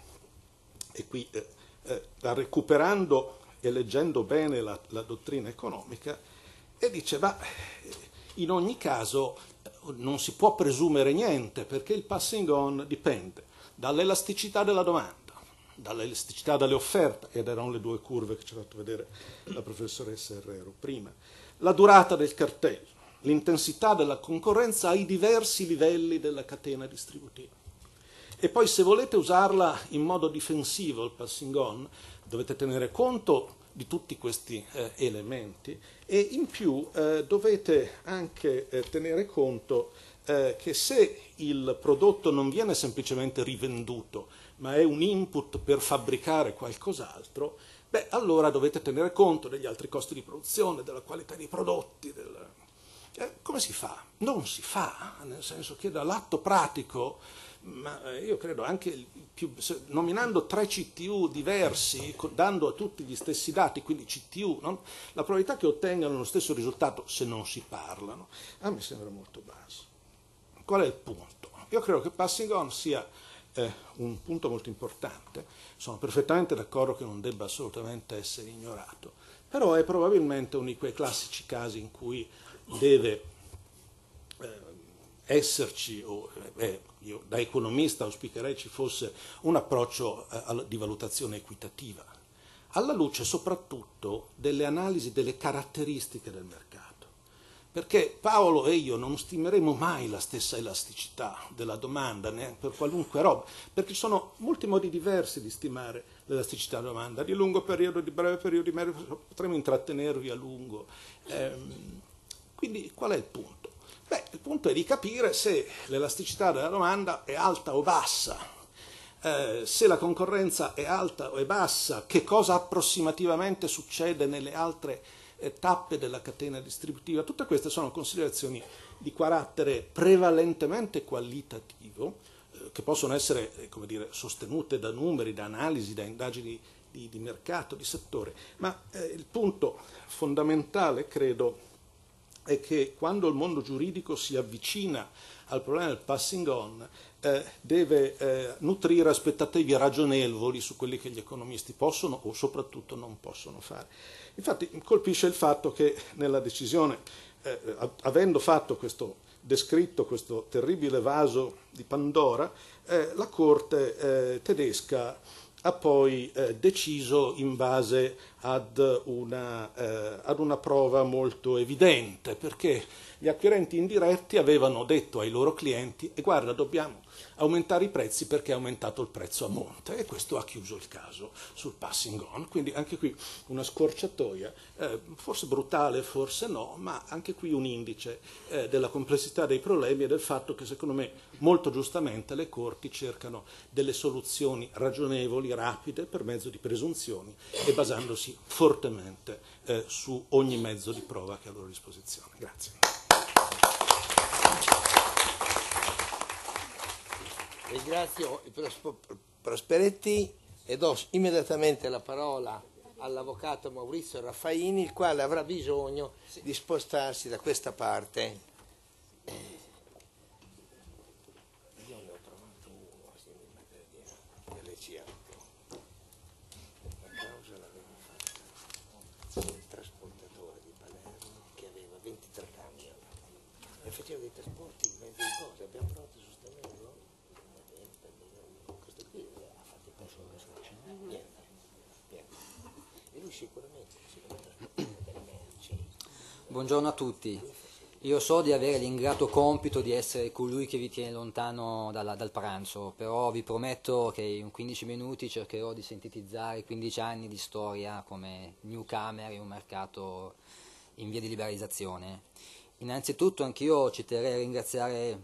e qui eh, eh, recuperando e leggendo bene la, la, dottrina economica, e dice, ma eh, in ogni caso non si può presumere niente perché il passing on dipende dall'elasticità della domanda, dall'elasticità delle offerte, ed erano le due curve che ci ha fatto vedere la professoressa Herrero prima, la durata del cartello, l'intensità della concorrenza ai diversi livelli della catena distributiva. E poi se volete usarla in modo difensivo, il passing on, dovete tenere conto di tutti questi eh, elementi e in più eh, dovete anche eh, tenere conto eh, che se il prodotto non viene semplicemente rivenduto, ma è un input per fabbricare qualcos'altro, beh, allora dovete tenere conto degli altri costi di produzione, della qualità dei prodotti. Del... Eh, come si fa? Non si fa, nel senso che dall'atto pratico ma eh, io credo anche più, nominando tre CTU diversi, dando a tutti gli stessi dati, quindi CTU, no? la probabilità che ottengano lo stesso risultato se non si parlano, a me sembra molto basso. Qual è il punto? Io credo che passing on sia eh, un punto molto importante, sono perfettamente d'accordo che non debba assolutamente essere ignorato, però è probabilmente uno di quei classici casi in cui deve... Eh, esserci, o, eh, io da economista auspicherei ci fosse un approccio eh, di valutazione equitativa, alla luce soprattutto delle analisi delle caratteristiche del mercato. Perché Paolo e io non stimeremo mai la stessa elasticità della domanda né, per qualunque roba, perché ci sono molti modi diversi di stimare l'elasticità della domanda, di lungo periodo, di breve periodo, di medio, potremmo intrattenervi a lungo. Eh, quindi qual è il punto? Beh, il punto è di capire se l'elasticità della domanda è alta o bassa. Eh, se la concorrenza è alta o è bassa, che cosa approssimativamente succede nelle altre eh, tappe della catena distributiva, tutte queste sono considerazioni di carattere prevalentemente qualitativo, eh, che possono essere eh, dire, sostenute da numeri, da analisi, da indagini di, di mercato, di settore, ma eh, il punto fondamentale, credo, è che quando il mondo giuridico si avvicina al problema del passing on, eh, deve eh, nutrire aspettative ragionevoli su quelli che gli economisti possono o soprattutto non possono fare. Infatti colpisce il fatto che nella decisione, eh, eh avendo fatto questo, descritto questo terribile vaso di Pandora, eh, la Corte eh, tedesca ha poi eh, deciso in base ad una, eh, ad una, prova molto evidente, perché gli acquirenti indiretti avevano detto ai loro clienti e guarda dobbiamo aumentare i prezzi perché è aumentato il prezzo a monte e questo ha chiuso il caso sul passing on. Quindi anche qui una scorciatoia, eh, forse brutale, forse no, ma anche qui un indice eh, della complessità dei problemi e del fatto che secondo me molto giustamente le corti cercano delle soluzioni ragionevoli, rapide, per mezzo di presunzioni e basandosi fortemente eh, su ogni mezzo di prova che ha a loro disposizione. Grazie. Ringrazio Prosperetti e do immediatamente la parola all'avvocato Maurizio Raffaini, il quale avrà bisogno di spostarsi da questa parte. Buongiorno a tutti. Io so di avere l'ingrato compito di essere colui che vi tiene lontano dalla, dal pranzo, però vi prometto che in 15 minuti cercherò di sintetizzare 15 anni di storia come newcomer in un mercato in via di liberalizzazione. Innanzitutto anch'io ci terrei a ringraziare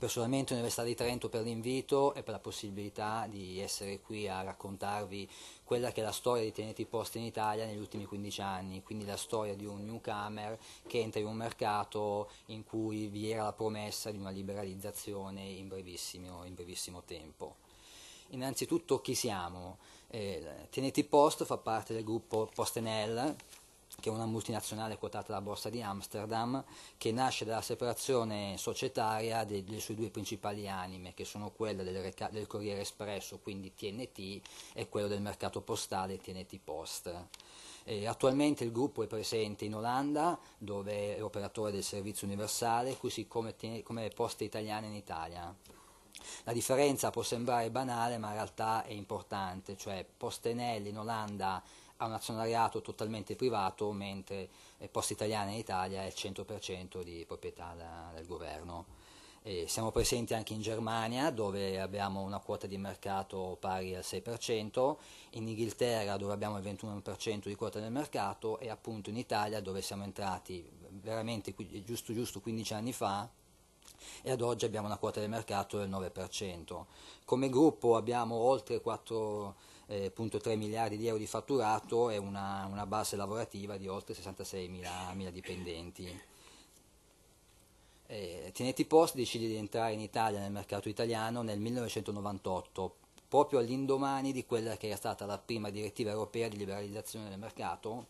personalmente l'Università di Trento per l'invito e per la possibilità di essere qui a raccontarvi quella che è la storia di Teneti Post in Italia negli ultimi 15 anni, quindi la storia di un newcomer che entra in un mercato in cui vi era la promessa di una liberalizzazione in brevissimo, in brevissimo tempo. Innanzitutto chi siamo? Eh, Teneti Post fa parte del gruppo Postenel, che è una multinazionale quotata alla borsa di Amsterdam, che nasce dalla separazione societaria delle sue due principali anime, che sono quella del, del, Corriere Espresso, quindi TNT, e quello del mercato postale TNT Post. E eh, attualmente il gruppo è presente in Olanda, dove è operatore del servizio universale, così come, come Poste Italiane in Italia. La differenza può sembrare banale, ma in realtà è importante, cioè Postenelli in Olanda ha un azionariato totalmente privato, mentre eh, Poste Italiane in Italia è il 100% di proprietà da, del governo. E siamo presenti anche in Germania dove abbiamo una quota di mercato pari al 6%, in Inghilterra dove abbiamo il 21% di quota del mercato e appunto in Italia dove siamo entrati veramente giusto, giusto 15 anni fa e ad oggi abbiamo una quota del mercato del 9%. Come gruppo abbiamo oltre 4 3 eh, miliardi di euro di fatturato e una, una base lavorativa di oltre 66 mila dipendenti. Eh, Tinetti Post decide di entrare in Italia nel mercato italiano nel 1998, proprio all'indomani di quella che era stata la prima direttiva europea di liberalizzazione del mercato,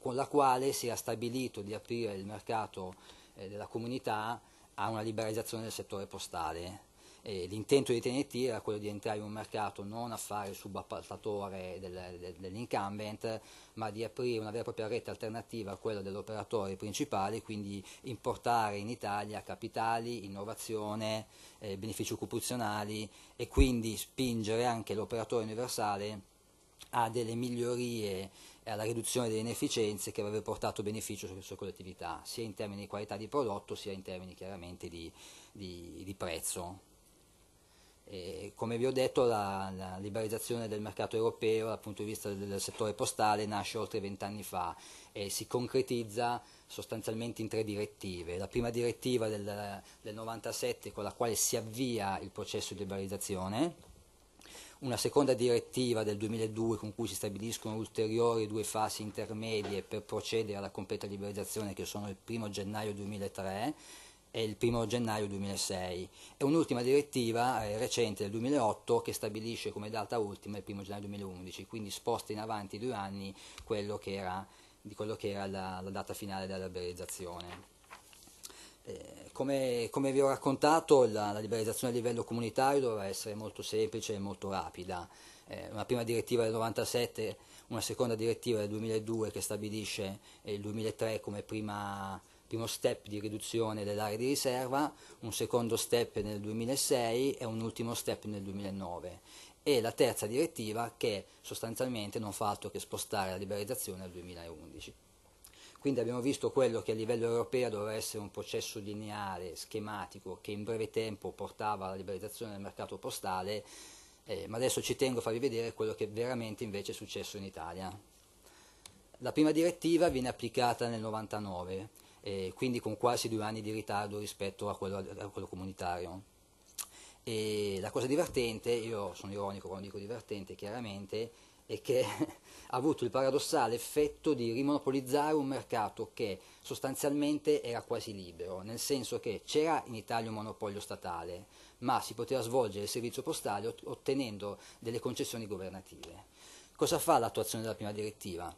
con la quale si era stabilito di aprire il mercato eh, della comunità a una liberalizzazione del settore postale eh, l'intento di TNT era quello di entrare in un mercato non a fare il subappaltatore del, del, dell'incumbent, ma di aprire una vera e propria rete alternativa a quella dell'operatore principale, quindi importare in Italia capitali, innovazione, eh, benefici occupazionali e quindi spingere anche l'operatore universale a delle migliorie e alla riduzione delle inefficienze che avrebbe portato beneficio sulle sue collettività, sia in termini di qualità di prodotto sia in termini chiaramente di, di, di prezzo. E come vi ho detto, la, la, liberalizzazione del mercato europeo dal punto di vista del settore postale nasce oltre vent'anni fa e si concretizza sostanzialmente in tre direttive. La prima direttiva del, 1997 con la quale si avvia il processo di liberalizzazione, una seconda direttiva del 2002 con cui si stabiliscono ulteriori due fasi intermedie per procedere alla completa liberalizzazione che sono il 1 gennaio 2003 è il 1 gennaio 2006 e un'ultima direttiva eh, recente del 2008 che stabilisce come data ultima il 1 gennaio 2011, quindi sposta in avanti due anni quello che era, di quello che era la, la data finale della liberalizzazione. Eh, come, come, vi ho raccontato, la, la, liberalizzazione a livello comunitario doveva essere molto semplice e molto rapida. Eh, una prima direttiva del 1997, una seconda direttiva del 2002 che stabilisce eh, il 2003 come prima primo step di riduzione dell'area di riserva, un secondo step nel 2006 e un ultimo step nel 2009 e la terza direttiva che sostanzialmente non fa altro che spostare la liberalizzazione al 2011. Quindi abbiamo visto quello che a livello europeo doveva essere un processo lineare, schematico, che in breve tempo portava alla liberalizzazione del mercato postale, eh, ma adesso ci tengo a farvi vedere quello che veramente invece è successo in Italia. La prima direttiva viene applicata nel 99, eh, quindi con quasi due anni di ritardo rispetto a quello, a quello comunitario. E la cosa divertente, io sono ironico quando dico divertente chiaramente, è che <laughs> ha avuto il paradossale effetto di rimonopolizzare un mercato che sostanzialmente era quasi libero, nel senso che c'era in Italia un monopolio statale, ma si poteva svolgere il servizio postale ottenendo delle concessioni governative. Cosa fa l'attuazione della prima direttiva?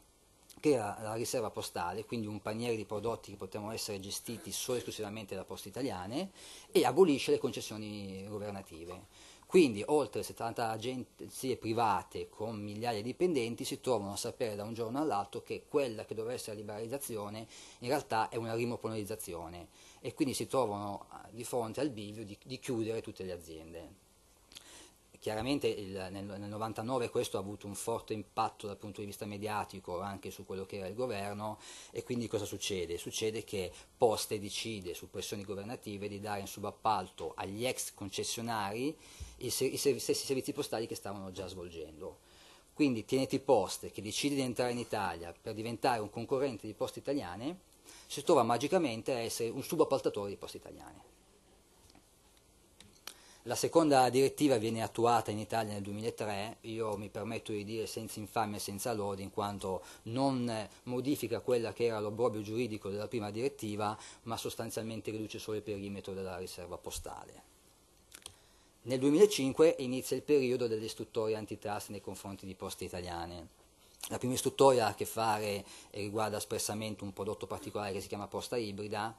che era la riserva postale, quindi un paniere di prodotti che potevano essere gestiti solo e esclusivamente da poste italiane, e abolisce le concessioni governative. Quindi oltre 70 agenzie private con migliaia di dipendenti si trovano a sapere da un giorno all'altro che quella che doveva essere la liberalizzazione in realtà è una rimonopolizzazione e quindi si trovano ah, di fronte al bivio di, di chiudere tutte le aziende chiaramente il, nel, nel 99 questo ha avuto un forte impatto dal punto di vista mediatico anche su quello che era il governo e quindi cosa succede? Succede che Poste decide su pressioni governative di dare in subappalto agli ex concessionari i, i, i stessi servizi postali che stavano già svolgendo. Quindi Tieniti Poste, che decide di entrare in Italia per diventare un concorrente di Poste Italiane, si trova magicamente a essere un subappaltatore di Poste Italiane. La seconda direttiva viene attuata in Italia nel 2003, io mi permetto di dire senza infamia e senza lode, in quanto non modifica quella che era l'obbrobio giuridico della prima direttiva, ma sostanzialmente riduce solo il perimetro della riserva postale. Nel 2005 inizia il periodo delle istruttorie antitrust nei confronti di poste italiane. La prima istruttoria ha a che fare e riguarda espressamente un prodotto particolare che si chiama posta ibrida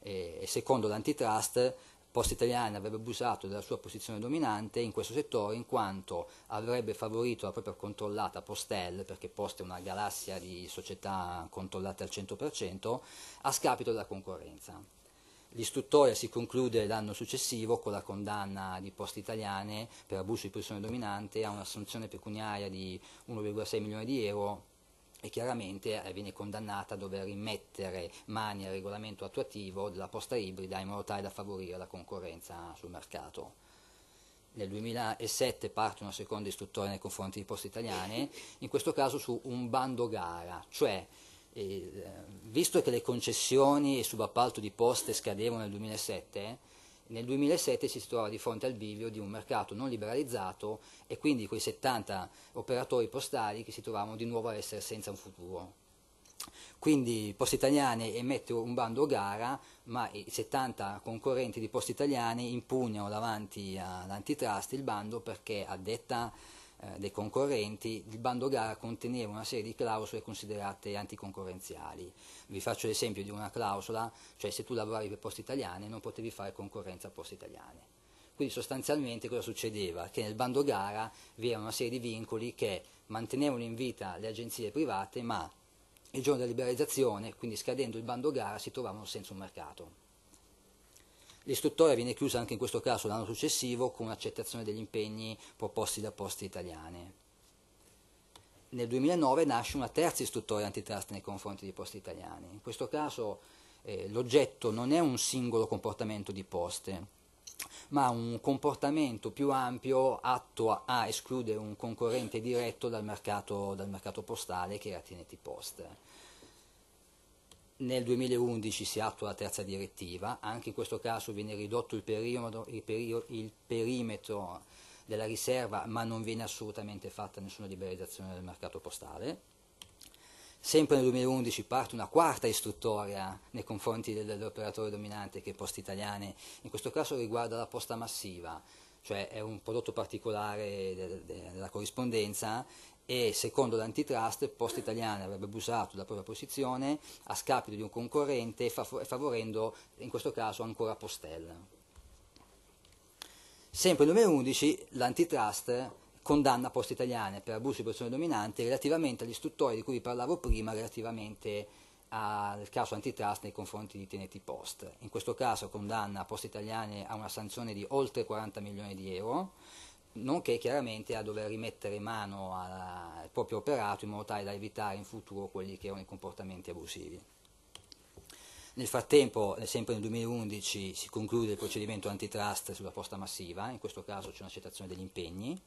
eh, e secondo l'antitrust Poste Italiane avrebbe abusato della sua posizione dominante in questo settore in quanto avrebbe favorito la propria controllata Postel, perché Poste è una galassia di società controllate al 100%, a scapito della concorrenza. L'istruttoria si conclude l'anno successivo con la condanna di Poste Italiane per abuso di posizione dominante a un'assunzione pecuniaria di 1,6 milioni di euro e chiaramente eh, viene condannata a dover rimettere mani al regolamento attuativo della posta ibrida in modo tale da favorire la concorrenza sul mercato. Nel 2007 parte una seconda istruttoria nei confronti di poste italiane, <laughs> in questo caso su un bando gara, cioè eh, visto che le concessioni e subappalto di poste scadevano nel 2007, nel 2007 si trova di fronte al bivio di un mercato non liberalizzato e quindi quei 70 operatori postali che si trovavano di nuovo a essere senza un futuro. Quindi Poste Italiane emette un bando gara, ma i 70 concorrenti di Poste Italiane impugnano davanti all'antitrust il bando perché a detta eh, dei concorrenti, il bando gara conteneva una serie di clausole considerate anticoncorrenziali. Vi faccio l'esempio di una clausola, cioè se tu lavoravi per poste italiane non potevi fare concorrenza a poste italiane. Quindi sostanzialmente cosa succedeva? Che nel bando gara vi era una serie di vincoli che mantenevano in vita le agenzie private, ma il giorno della liberalizzazione, quindi scadendo il bando gara, si trovavano senza un mercato. L'istruttoria viene chiusa anche in questo caso l'anno successivo con accettazione degli impegni proposti da poste italiane. Nel 2009 nasce una terza istruttoria antitrust nei confronti di poste italiane. In questo caso eh, l'oggetto non è un singolo comportamento di poste, ma un comportamento più ampio atto a, a escludere un concorrente diretto dal mercato, dal mercato postale che era TNT Post. Nel 2011 si attua la terza direttiva, anche in questo caso viene ridotto il, periodo, il, periodo, il perimetro della riserva, ma non viene assolutamente fatta nessuna liberalizzazione del mercato postale. Sempre nel 2011 parte una quarta istruttoria nei confronti dell'operatore dominante che è Poste Italiane, in questo caso riguarda la posta massiva, cioè è un prodotto particolare della corrispondenza e secondo l'antitrust Poste Italiane avrebbe abusato della propria posizione a scapito di un concorrente favorendo in questo caso ancora Postel. Sempre nel 2011 l'antitrust condanna Poste Italiane per abuso di posizione dominante relativamente agli istruttori di cui vi parlavo prima relativamente al caso antitrust nei confronti di Teneti Post. In questo caso condanna Poste Italiane a una sanzione di oltre 40 milioni di euro nonché chiaramente a dover rimettere mano al proprio operato in modo tale da evitare in futuro quelli che erano i comportamenti abusivi. Nel frattempo, eh, sempre nel 2011, si conclude il procedimento antitrust sulla posta massiva, in questo caso c'è un'accettazione degli impegni.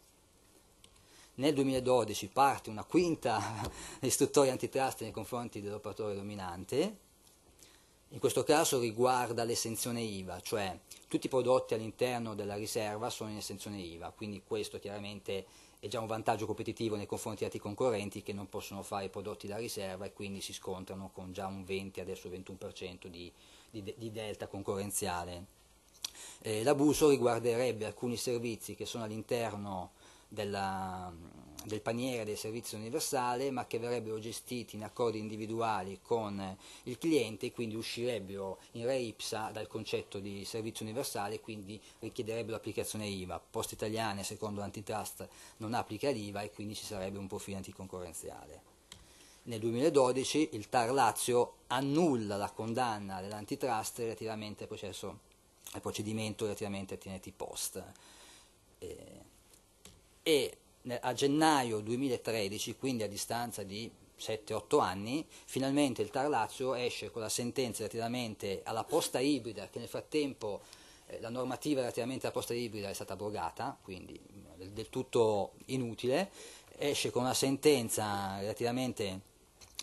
Nel 2012 parte una quinta <laughs> istruttoria antitrust nei confronti dell'operatore dominante, in questo caso riguarda l'esenzione IVA, cioè tutti i prodotti all'interno della riserva sono in esenzione IVA, quindi questo chiaramente è già un vantaggio competitivo nei confronti di altri concorrenti che non possono fare prodotti da riserva e quindi si scontrano con già un 20, adesso 21% di, di, di delta concorrenziale. Eh, l'abuso riguarderebbe alcuni servizi che sono all'interno della, del paniere del servizio universale, ma che verrebbero gestiti in accordi individuali con eh, il cliente e quindi uscirebbero in re ipsa dal concetto di servizio universale e quindi richiederebbero l'applicazione IVA. Poste Italiane, secondo l'antitrust, non applica l'IVA e quindi ci sarebbe un profilo anticoncorrenziale. Nel 2012 il TAR Lazio annulla la condanna dell'antitrust relativamente al, processo, al procedimento relativamente a TNT Post. Eh, e a gennaio 2013, quindi a distanza di 7-8 anni, finalmente il Tar Lazio esce con la sentenza relativamente alla posta ibrida, che nel frattempo eh, la normativa relativamente alla posta ibrida è stata abrogata, quindi eh, del tutto inutile, esce con una sentenza relativamente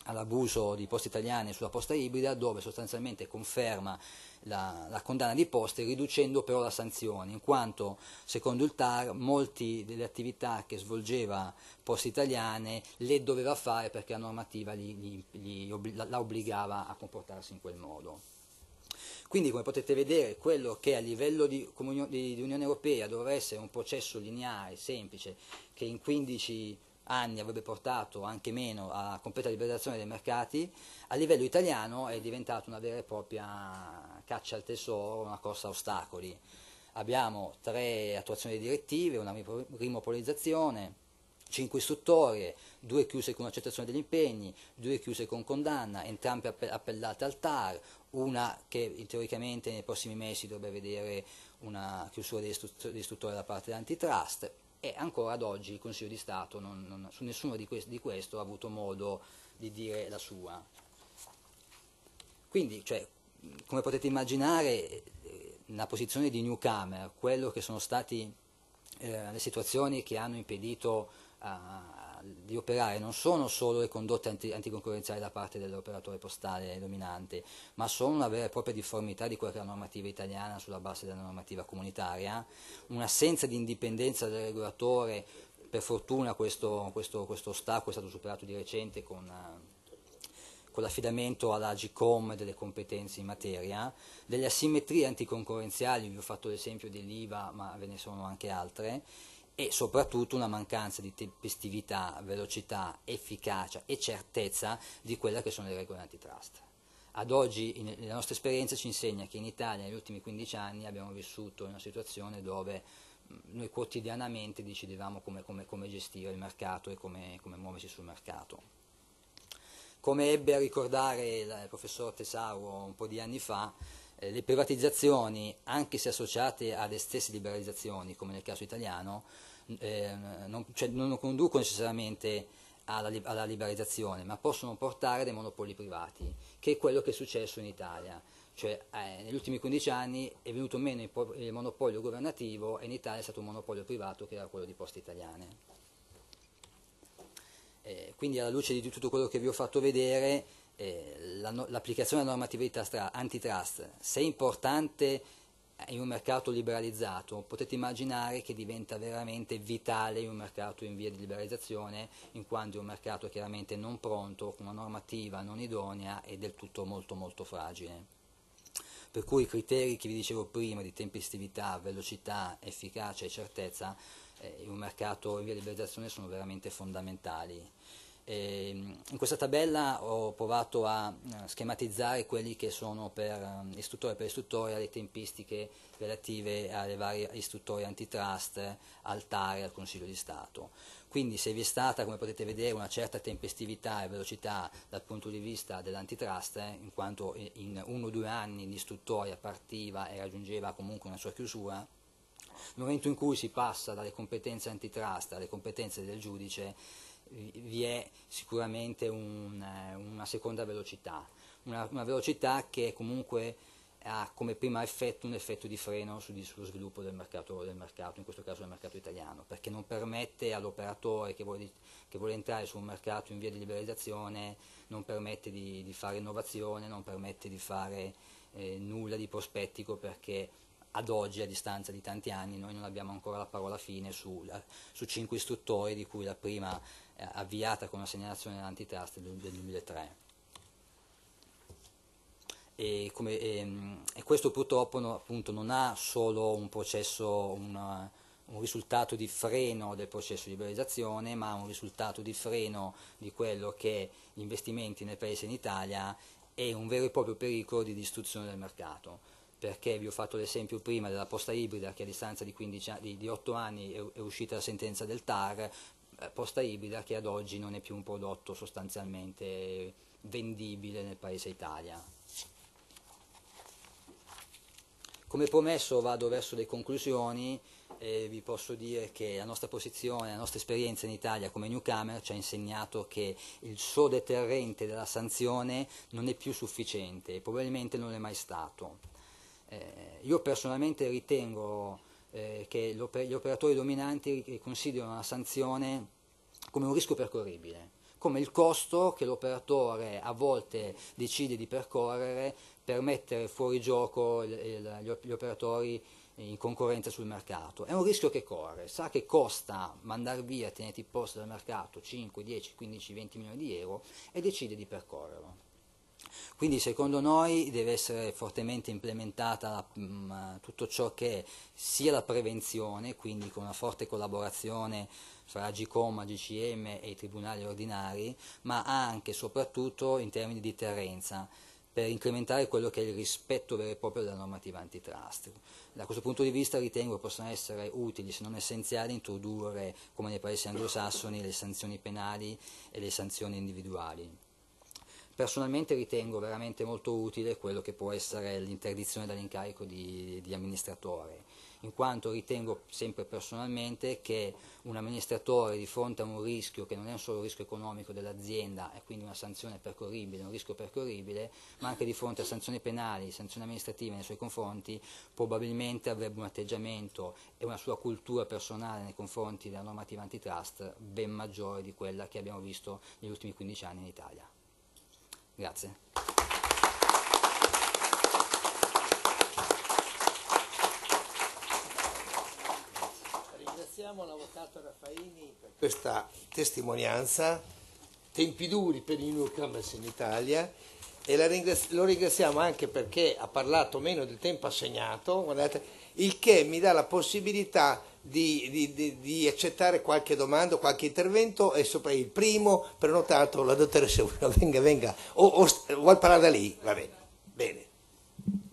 all'abuso di poste italiane sulla posta ibrida, dove sostanzialmente conferma la, la condanna di poste riducendo però la sanzione, in quanto secondo il TAR molte delle attività che svolgeva Poste Italiane le doveva fare perché la normativa gli, gli, gli, la obbligava a comportarsi in quel modo. Quindi come potete vedere quello che a livello di, di, di Unione Europea doveva essere un processo lineare, semplice, che in 15 anni avrebbe portato anche meno a completa liberalizzazione dei mercati, a livello italiano è diventata una vera e propria caccia al tesoro, una corsa a ostacoli. Abbiamo tre attuazioni direttive, una rimopolizzazione, cinque istruttorie, due chiuse con accettazione degli impegni, due chiuse con condanna, entrambe appellate al TAR, una che teoricamente nei prossimi mesi dovrebbe vedere una chiusura di istruttoria da parte dell'antitrust e ancora ad oggi il Consiglio di Stato non, non, su nessuno di, quest, di questo ha avuto modo di dire la sua. Quindi, cioè, come potete immaginare, eh, la posizione di newcomer, quello che sono state eh, le situazioni che hanno impedito eh, di operare, non sono solo le condotte anti- anticoncorrenziali da parte dell'operatore postale dominante, ma sono una vera e propria difformità di quella che è la normativa italiana sulla base della normativa comunitaria, un'assenza di indipendenza del regolatore, per fortuna questo, questo, questo ostacolo è stato superato di recente con... Eh, con l'affidamento all'Agicom delle competenze in materia, delle asimmetrie anticoncorrenziali, vi ho fatto l'esempio dell'IVA, ma ve ne sono anche altre, e soprattutto una mancanza di tempestività, velocità, efficacia e certezza di quelle che sono le regole antitrust ad oggi la nostra esperienza ci insegna che in Italia negli ultimi 15 anni abbiamo vissuto una situazione dove noi quotidianamente decidevamo come, come, come gestire il mercato e come, come muoversi sul mercato. Come ebbe a ricordare il eh, professor Tesauro un po' di anni fa, eh, le privatizzazioni, anche se associate alle stesse liberalizzazioni, come nel caso italiano, eh, non, cioè, non, conducono necessariamente alla, alla liberalizzazione, ma possono portare dei monopoli privati, che è quello che è successo in Italia cioè eh, negli ultimi 15 anni è venuto meno il, il monopolio governativo e in Italia è stato un monopolio privato che era quello di Poste Italiane. Eh, quindi alla luce di tutto quello che vi ho fatto vedere, eh, la no, l'applicazione della normativa antitrust, se è importante in un mercato liberalizzato, potete immaginare che diventa veramente vitale in un mercato in via di liberalizzazione, in quanto è un mercato chiaramente non pronto, con una normativa non idonea e del tutto molto molto fragile. Per cui i criteri che vi dicevo prima di tempestività, velocità, efficacia e certezza eh, in un mercato e via di liberalizzazione sono veramente fondamentali. E ehm, in questa tabella ho provato a eh, schematizzare quelli che sono per ehm, istruttore per istruttore le tempistiche relative alle varie istruttorie antitrust al TARE al Consiglio di Stato. Quindi se vi è stata, come potete vedere, una certa tempestività e velocità dal punto di vista dell'antitrust, eh, in quanto in uno o due anni l'istruttoria partiva e raggiungeva comunque una sua chiusura, nel momento in cui si passa dalle competenze antitrust alle competenze del giudice, vi è sicuramente un, eh, una seconda velocità, una, una, velocità che comunque ha come primo effetto un effetto di freno su, sullo sviluppo del mercato, del mercato, in questo caso del mercato italiano, perché non permette all'operatore che vuole, che vuole entrare su un mercato in via di liberalizzazione, non permette di, di fare innovazione, non permette di fare eh, nulla di prospettico perché ad oggi, a distanza di tanti anni, noi non abbiamo ancora la parola fine su, eh, su cinque istruttori, di cui la prima eh, avviata con la segnalazione dell'antitrust del, del 2003. E, come, e, ehm, e, questo purtroppo no, appunto, non ha solo un, processo, una, un risultato di freno del processo di liberalizzazione, ma un risultato di freno di quello che gli investimenti nel Paese in Italia è un vero e proprio pericolo di distruzione del mercato perché vi ho fatto l'esempio prima della posta ibrida che a distanza di, 15, di, di 8 anni è, è, uscita la sentenza del TAR, eh, posta ibrida che ad oggi non è più un prodotto sostanzialmente vendibile nel paese Italia. Come promesso vado verso le conclusioni e vi posso dire che la nostra posizione, la nostra esperienza in Italia come newcomer ci ha insegnato che il suo deterrente della sanzione non è più sufficiente e probabilmente non è mai stato eh, io personalmente ritengo eh, che gli operatori dominanti considerino la sanzione come un rischio percorribile, come il costo che l'operatore a volte decide di percorrere per mettere fuori gioco il, il, gli operatori in concorrenza sul mercato. È un rischio che corre, sa che costa mandare via, tenerti posto dal mercato 5, 10, 15, 20 milioni di euro e decide di percorrerlo. Quindi secondo noi deve essere fortemente implementata la, mm, tutto ciò che è sia la prevenzione, quindi con una forte collaborazione fra Agicom, AGCM e i tribunali ordinari, ma anche e soprattutto in termini di deterrenza per incrementare quello che è il rispetto vero e proprio della normativa antitrust. Da questo punto di vista ritengo possano essere utili, se non essenziali, introdurre, come nei paesi anglosassoni, le sanzioni penali e le sanzioni individuali personalmente ritengo veramente molto utile quello che può essere l'interdizione dall'incarico di, di amministratore, in quanto ritengo sempre personalmente che un amministratore di fronte a un rischio che non è un solo rischio economico dell'azienda e quindi una sanzione percorribile, un rischio percorribile, ma anche di fronte a sanzioni penali, sanzioni amministrative nei suoi confronti, probabilmente avrebbe un atteggiamento e una sua cultura personale nei confronti della normativa antitrust ben maggiore di quella che abbiamo visto negli ultimi 15 anni in Italia. Grazie. Ringraziamo l'avvocato Raffaini per questa testimonianza, tempi duri per i newcomers in Italia e ringrazi- lo ringraziamo anche perché ha parlato meno del tempo assegnato, guardate, il che mi dà la possibilità di, di, di, di, accettare qualche domanda, qualche intervento e sopra il primo prenotato la dottoressa <laughs> venga, venga, o, o vuol parlare da lì, va bene, bene.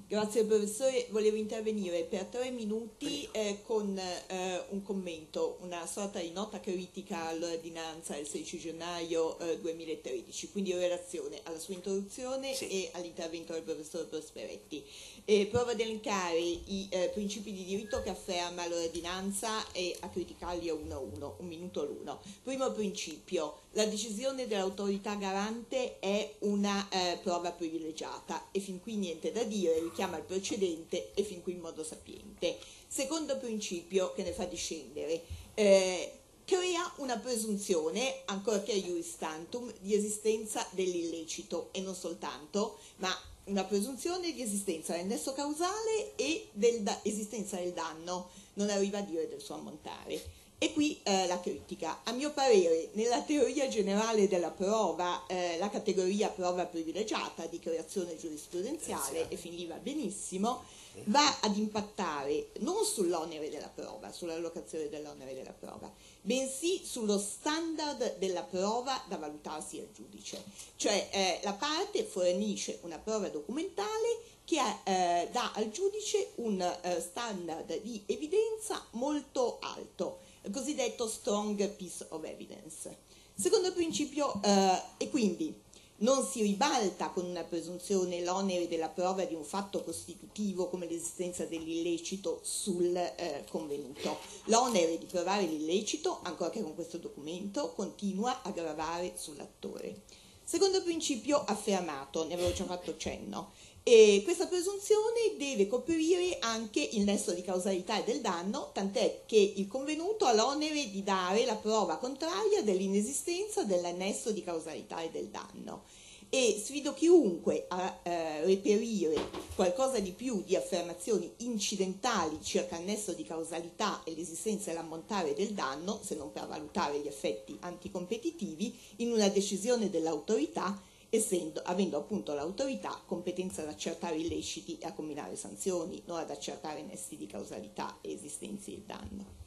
Grazie professore, volevo intervenire per tre minuti eh, con eh, un commento, una sorta di nota critica all'ordinanza del 16 gennaio eh, 2013, quindi in relazione alla sua introduzione sì. e all'intervento del professor Prosperetti. E eh, provo ad elencare i eh, principi di diritto che afferma l'ordinanza e a criticarli a uno a uno, un minuto all'uno. Primo principio, la decisione dell'autorità garante è una eh, prova privilegiata e fin qui niente da dire richiama il precedente e fin qui in modo sapiente. Secondo principio che ne fa discendere, eh, crea una presunzione, ancorché iuris tantum, di esistenza dell'illecito e non soltanto, ma una presunzione di esistenza del nesso causale e dell'esistenza da del danno, non arriva a dire del suo ammontare. E qui eh, la critica. A mio parere, nella teoria generale della prova, eh, la categoria prova privilegiata di creazione giurisprudenziale, e fin lì va benissimo, va ad impattare non sull'onere della prova, sull'allocazione dell'onere della prova, bensì sullo standard della prova da valutarsi al giudice. Cioè eh, la parte fornisce una prova documentale che eh, dà al giudice un eh, standard di evidenza molto alto cosiddetto strong piece of evidence. Secondo principio, eh, e quindi non si ribalta con una presunzione l'onere della prova di un fatto costitutivo come l'esistenza dell'illecito sul eh, convenuto. L'onere di provare l'illecito, ancora che con questo documento, continua a gravare sull'attore. Secondo principio affermato, ne avevo già fatto cenno, e questa presunzione deve coprire anche il nesso di causalità e del danno, tant'è che il convenuto ha l'onere di dare la prova contraria dell'inesistenza del nesso di causalità e del danno. E sfido chiunque a eh, reperire qualcosa di più di affermazioni incidentali circa il nesso di causalità e l'esistenza e l'ammontare del danno, se non per valutare gli effetti anticompetitivi, in una decisione dell'autorità essendo, avendo appunto l'autorità competenza ad accertare illeciti e a combinare sanzioni, non ad accertare innesti di causalità e esistenzi del danno.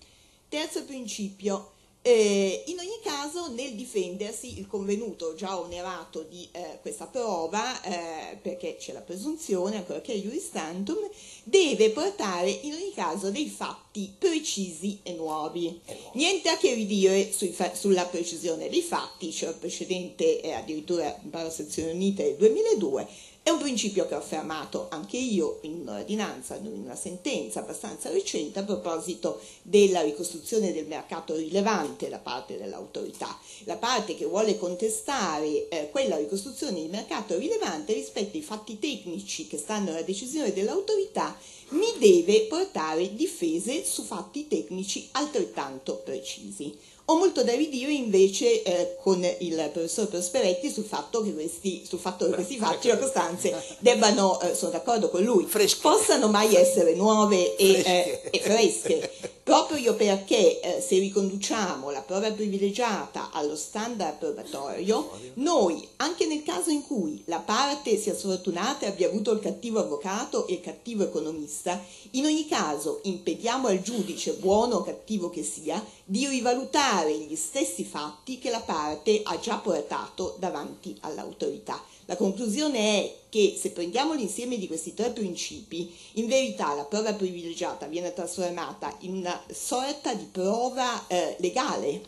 Terzo principio, eh, in ogni caso, nel difendersi, il convenuto già onerato di eh, questa prova, eh, perché c'è la presunzione, ancora che è iuris tantum, deve portare in ogni caso dei fatti precisi e nuovi. Niente a che ridire fa- sulla precisione dei fatti, c'è cioè il precedente eh, addirittura in Parola Sezione Unita del 2002 è un principio che ho affermato anche io in un'ordinanza, eh, in una sentenza abbastanza recente a proposito della ricostruzione del mercato rilevante da parte dell'autorità. La parte che vuole contestare eh, quella ricostruzione di mercato rilevante rispetto ai fatti tecnici che stanno alla decisione dell'autorità mi deve portare difese su fatti tecnici altrettanto precisi. Ho molto da ridire invece eh, con il professor Prosperetti sul fatto che questi, fatto che questi fatti o circostanze <laughs> debbano, eh, sono d'accordo con lui, fresche. possano mai essere nuove e eh, fresche, eh, e fresche. proprio perché eh, se riconduciamo la prova privilegiata allo standard probatorio, noi, anche nel caso in cui la parte sia sfortunata e abbia avuto il cattivo avvocato e il cattivo economista, in ogni caso impediamo al giudice, buono o cattivo che sia, di rivalutare riprovare gli stessi fatti che la parte ha già portato davanti all'autorità. La conclusione è che se prendiamo l'insieme di questi tre principi, in verità la prova privilegiata viene trasformata in una sorta di prova eh, legale,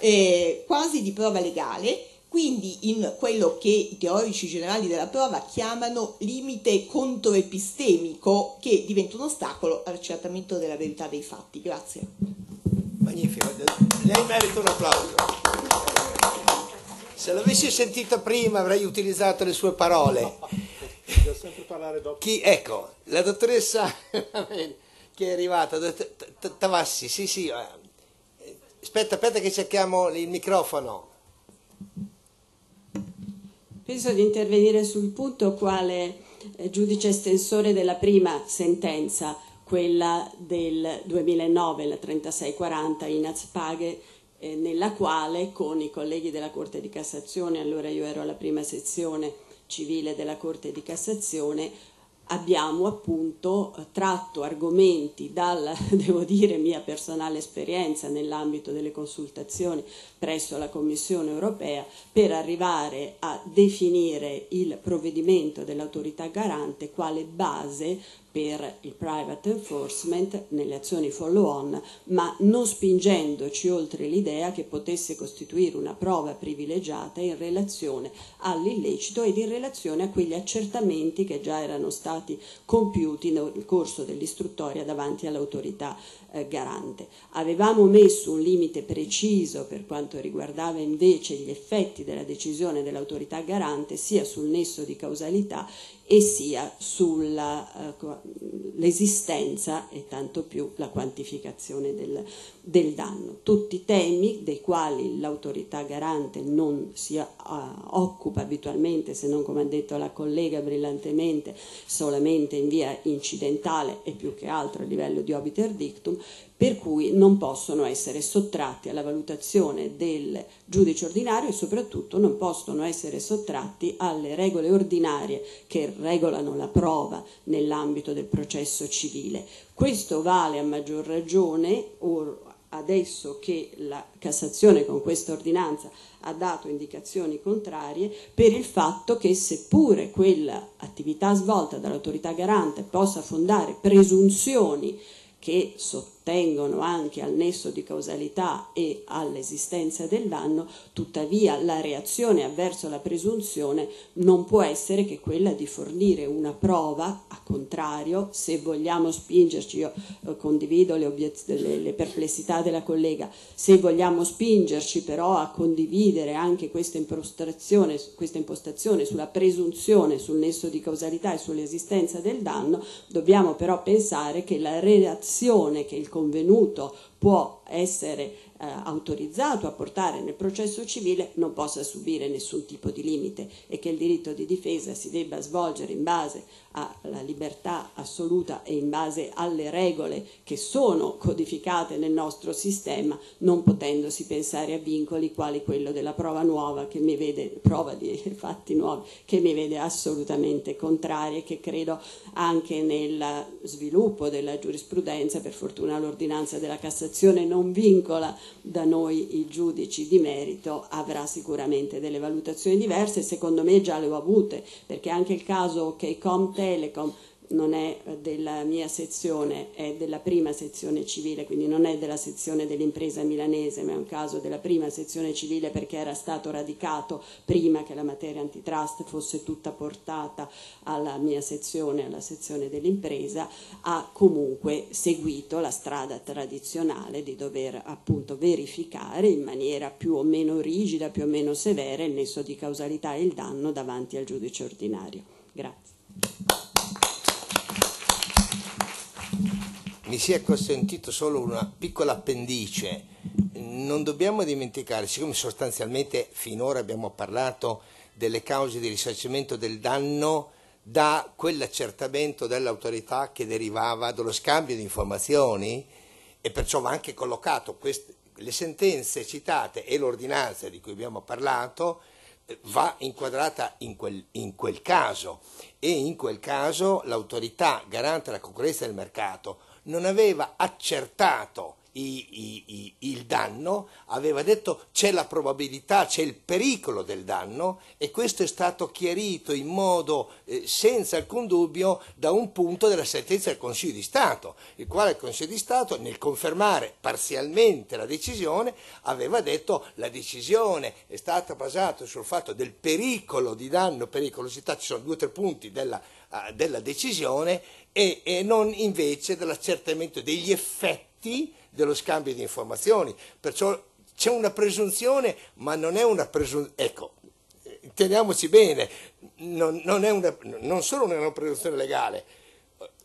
eh, quasi di prova legale, quindi in quello che i teorici generali della prova chiamano limite controepistemico che diventa un ostacolo all'accertamento della verità dei fatti. Grazie. Magnifico lei merita un applauso. Se l'avessi sentita prima avrei utilizzato le sue parole. Devo sempre parlare dopo. Chi, ecco, la dottoressa <laughs> che è arrivata, Tavassi, sì sì, eh. aspetta, aspetta che cerchiamo il microfono. Penso di intervenire sul punto quale eh, giudice estensore della prima sentenza quella del 2009, la 3640 INAZ Paghe, eh, nella quale con i colleghi della Corte di Cassazione, allora io ero alla prima sezione civile della Corte di Cassazione, abbiamo appunto eh, tratto argomenti dalla, <laughs> devo dire, mia personale esperienza nell'ambito delle consultazioni presso la Commissione europea per arrivare a definire il provvedimento dell'autorità garante quale base per il private enforcement nelle azioni follow on, ma non spingendoci oltre l'idea che potesse costituire una prova privilegiata in relazione all'illecito ed in relazione a quegli accertamenti che già erano stati compiuti nel corso dell'istruttoria davanti all'autorità eh, garante. Avevamo messo un limite preciso per quanto quanto riguardava invece gli effetti della decisione dell'autorità garante sia sul nesso di causalità e sia sull'esistenza eh, e tanto più la quantificazione del, del, danno. Tutti temi dei quali l'autorità garante non si uh, occupa abitualmente, se non come ha detto la collega brillantemente, solamente in via incidentale e più che altro a livello di obiter dictum, per cui non possono essere sottratti alla valutazione del giudice ordinario e soprattutto non possono essere sottratti alle regole ordinarie che regolano la prova nell'ambito del processo civile. Questo vale a maggior ragione adesso che la Cassazione con questa ordinanza ha dato indicazioni contrarie per il fatto che seppure quell'attività svolta dall'autorità garante possa fondare presunzioni che sottopongono tengono anche al nesso di causalità e all'esistenza del danno, tuttavia la reazione avverso la presunzione non può essere che quella di fornire una prova, a contrario, se vogliamo spingerci, io eh, condivido le, le, le perplessità della collega, se vogliamo spingerci però a condividere anche questa impostazione, questa impostazione sulla presunzione, sul nesso di causalità e sull'esistenza del danno, dobbiamo però pensare che la reazione che il convenuto può essere eh, autorizzato a portare nel processo civile non possa subire nessun tipo di limite e che il diritto di difesa si debba svolgere in base alla libertà assoluta e in base alle regole che sono codificate nel nostro sistema, non potendosi pensare a vincoli quali quello della prova nuova che mi vede, prova di <laughs> fatti nuovi, che mi vede assolutamente contraria e che credo anche nel sviluppo della giurisprudenza, per fortuna l'ordinanza della Cassazione non vincola da noi i giudici di merito, avrà sicuramente delle valutazioni diverse, secondo me già le ho avute, perché anche il caso che okay, Comte Telecom, non è della mia sezione, è della prima sezione civile, quindi non è della sezione dell'impresa milanese, ma è un caso della prima sezione civile perché era stato radicato prima che la materia antitrust fosse tutta portata alla mia sezione, alla sezione dell'impresa, ha comunque seguito la strada tradizionale di dover appunto verificare in maniera più o meno rigida, più o meno severa il nesso di causalità e il danno davanti al giudice ordinario. Grazie. Mi si è consentito solo una piccola appendice. Non dobbiamo dimenticare, siccome sostanzialmente finora abbiamo parlato delle cause di risarcimento del danno da quell'accertamento dell'autorità che derivava dallo scambio di informazioni e perciò va anche collocato queste, le sentenze citate e l'ordinanza di cui abbiamo parlato va inquadrata in quel, in quel caso e in quel caso l'autorità garante della concorrenza del mercato non aveva accertato i, i, il danno, aveva detto c'è la probabilità, c'è il pericolo del danno e questo è stato chiarito in modo eh, senza alcun dubbio da un punto della sentenza del Consiglio di Stato, il quale il Consiglio di Stato nel confermare parzialmente la decisione aveva detto la decisione è stata basata sul fatto del pericolo di danno, pericolosità, ci sono due o tre punti della, uh, della decisione e, e non invece dell'accertamento degli effetti dello scambio di informazioni, perciò c'è una presunzione, ma non è una presunzione, ecco, teniamoci bene, non, non, è una, non solo non è una presunzione legale,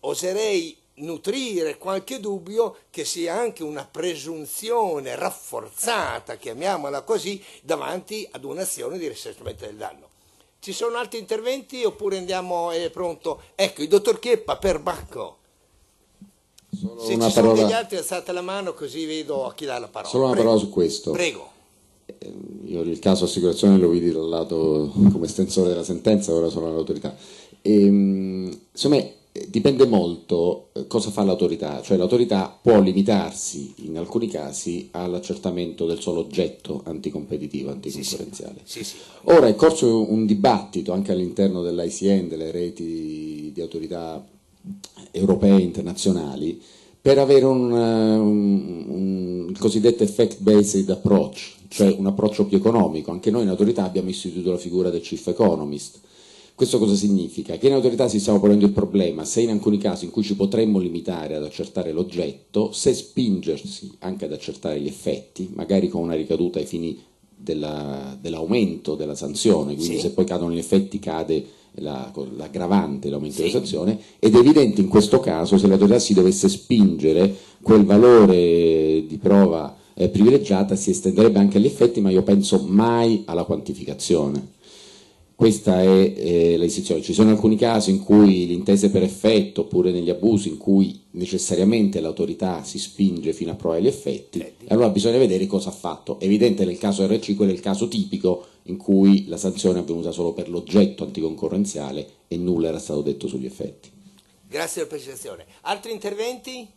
oserei nutrire qualche dubbio che sia anche una presunzione rafforzata, chiamiamola così, davanti ad un'azione di risarcimento del danno. Ci sono altri interventi oppure andiamo, è pronto? Ecco, il dottor Chieppa per Bacco. Solo Se una ci parola... sono degli altri alzate la mano così vedo a chi dà la parola. Solo una Prego. parola su questo. Prego. Eh, io il caso assicurazione lo vidi dal lato come estensore della sentenza, ora sono all'autorità. E, ehm, secondo me eh, dipende molto eh, cosa fa l'autorità, cioè l'autorità può limitarsi in alcuni casi all'accertamento del solo oggetto anticompetitivo, anticoncorrenziale. Sì, sì. Sì, ora è corso un dibattito anche all'interno dell'ICN, delle reti di autorità europee e internazionali per avere un, eh, un, un cosiddetto effect-based approach, cioè un approccio più economico. Anche noi in autorità abbiamo istituito la figura del chief economist. Questo cosa significa? Che in autorità si stiamo ponendo il problema se in alcuni casi in cui ci potremmo limitare ad accertare l'oggetto, se spingersi anche ad accertare gli effetti, magari con una ricaduta ai fini dell'aumento della sanzione, quindi sì. se poi cadono gli effetti cade la, l'aggravante, l'aumento sì. di tassazione, ed è evidente in questo caso se l'autorità si dovesse spingere quel valore di prova eh, privilegiata si estenderebbe anche agli effetti, ma io penso mai alla quantificazione. Questa è eh, l'esizione. Ci sono alcuni casi in cui l'intesa per effetto, oppure negli abusi in cui necessariamente l'autorità si spinge fino a provare gli effetti, allora bisogna vedere cosa ha fatto. È evidente nel caso RC quello è il caso tipico in cui la sanzione è avvenuta solo per l'oggetto anticoncorrenziale e nulla era stato detto sugli effetti. Grazie per la precisazione. Altri interventi?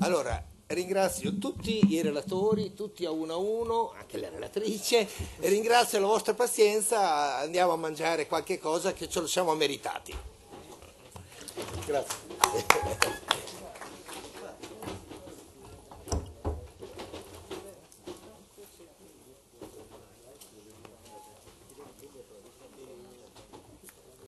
Allora, ringrazio tutti i relatori, tutti a uno a uno, anche la relatrice, ringrazio la vostra pazienza, andiamo a mangiare qualche cosa che ce lo siamo meritati. Grazie.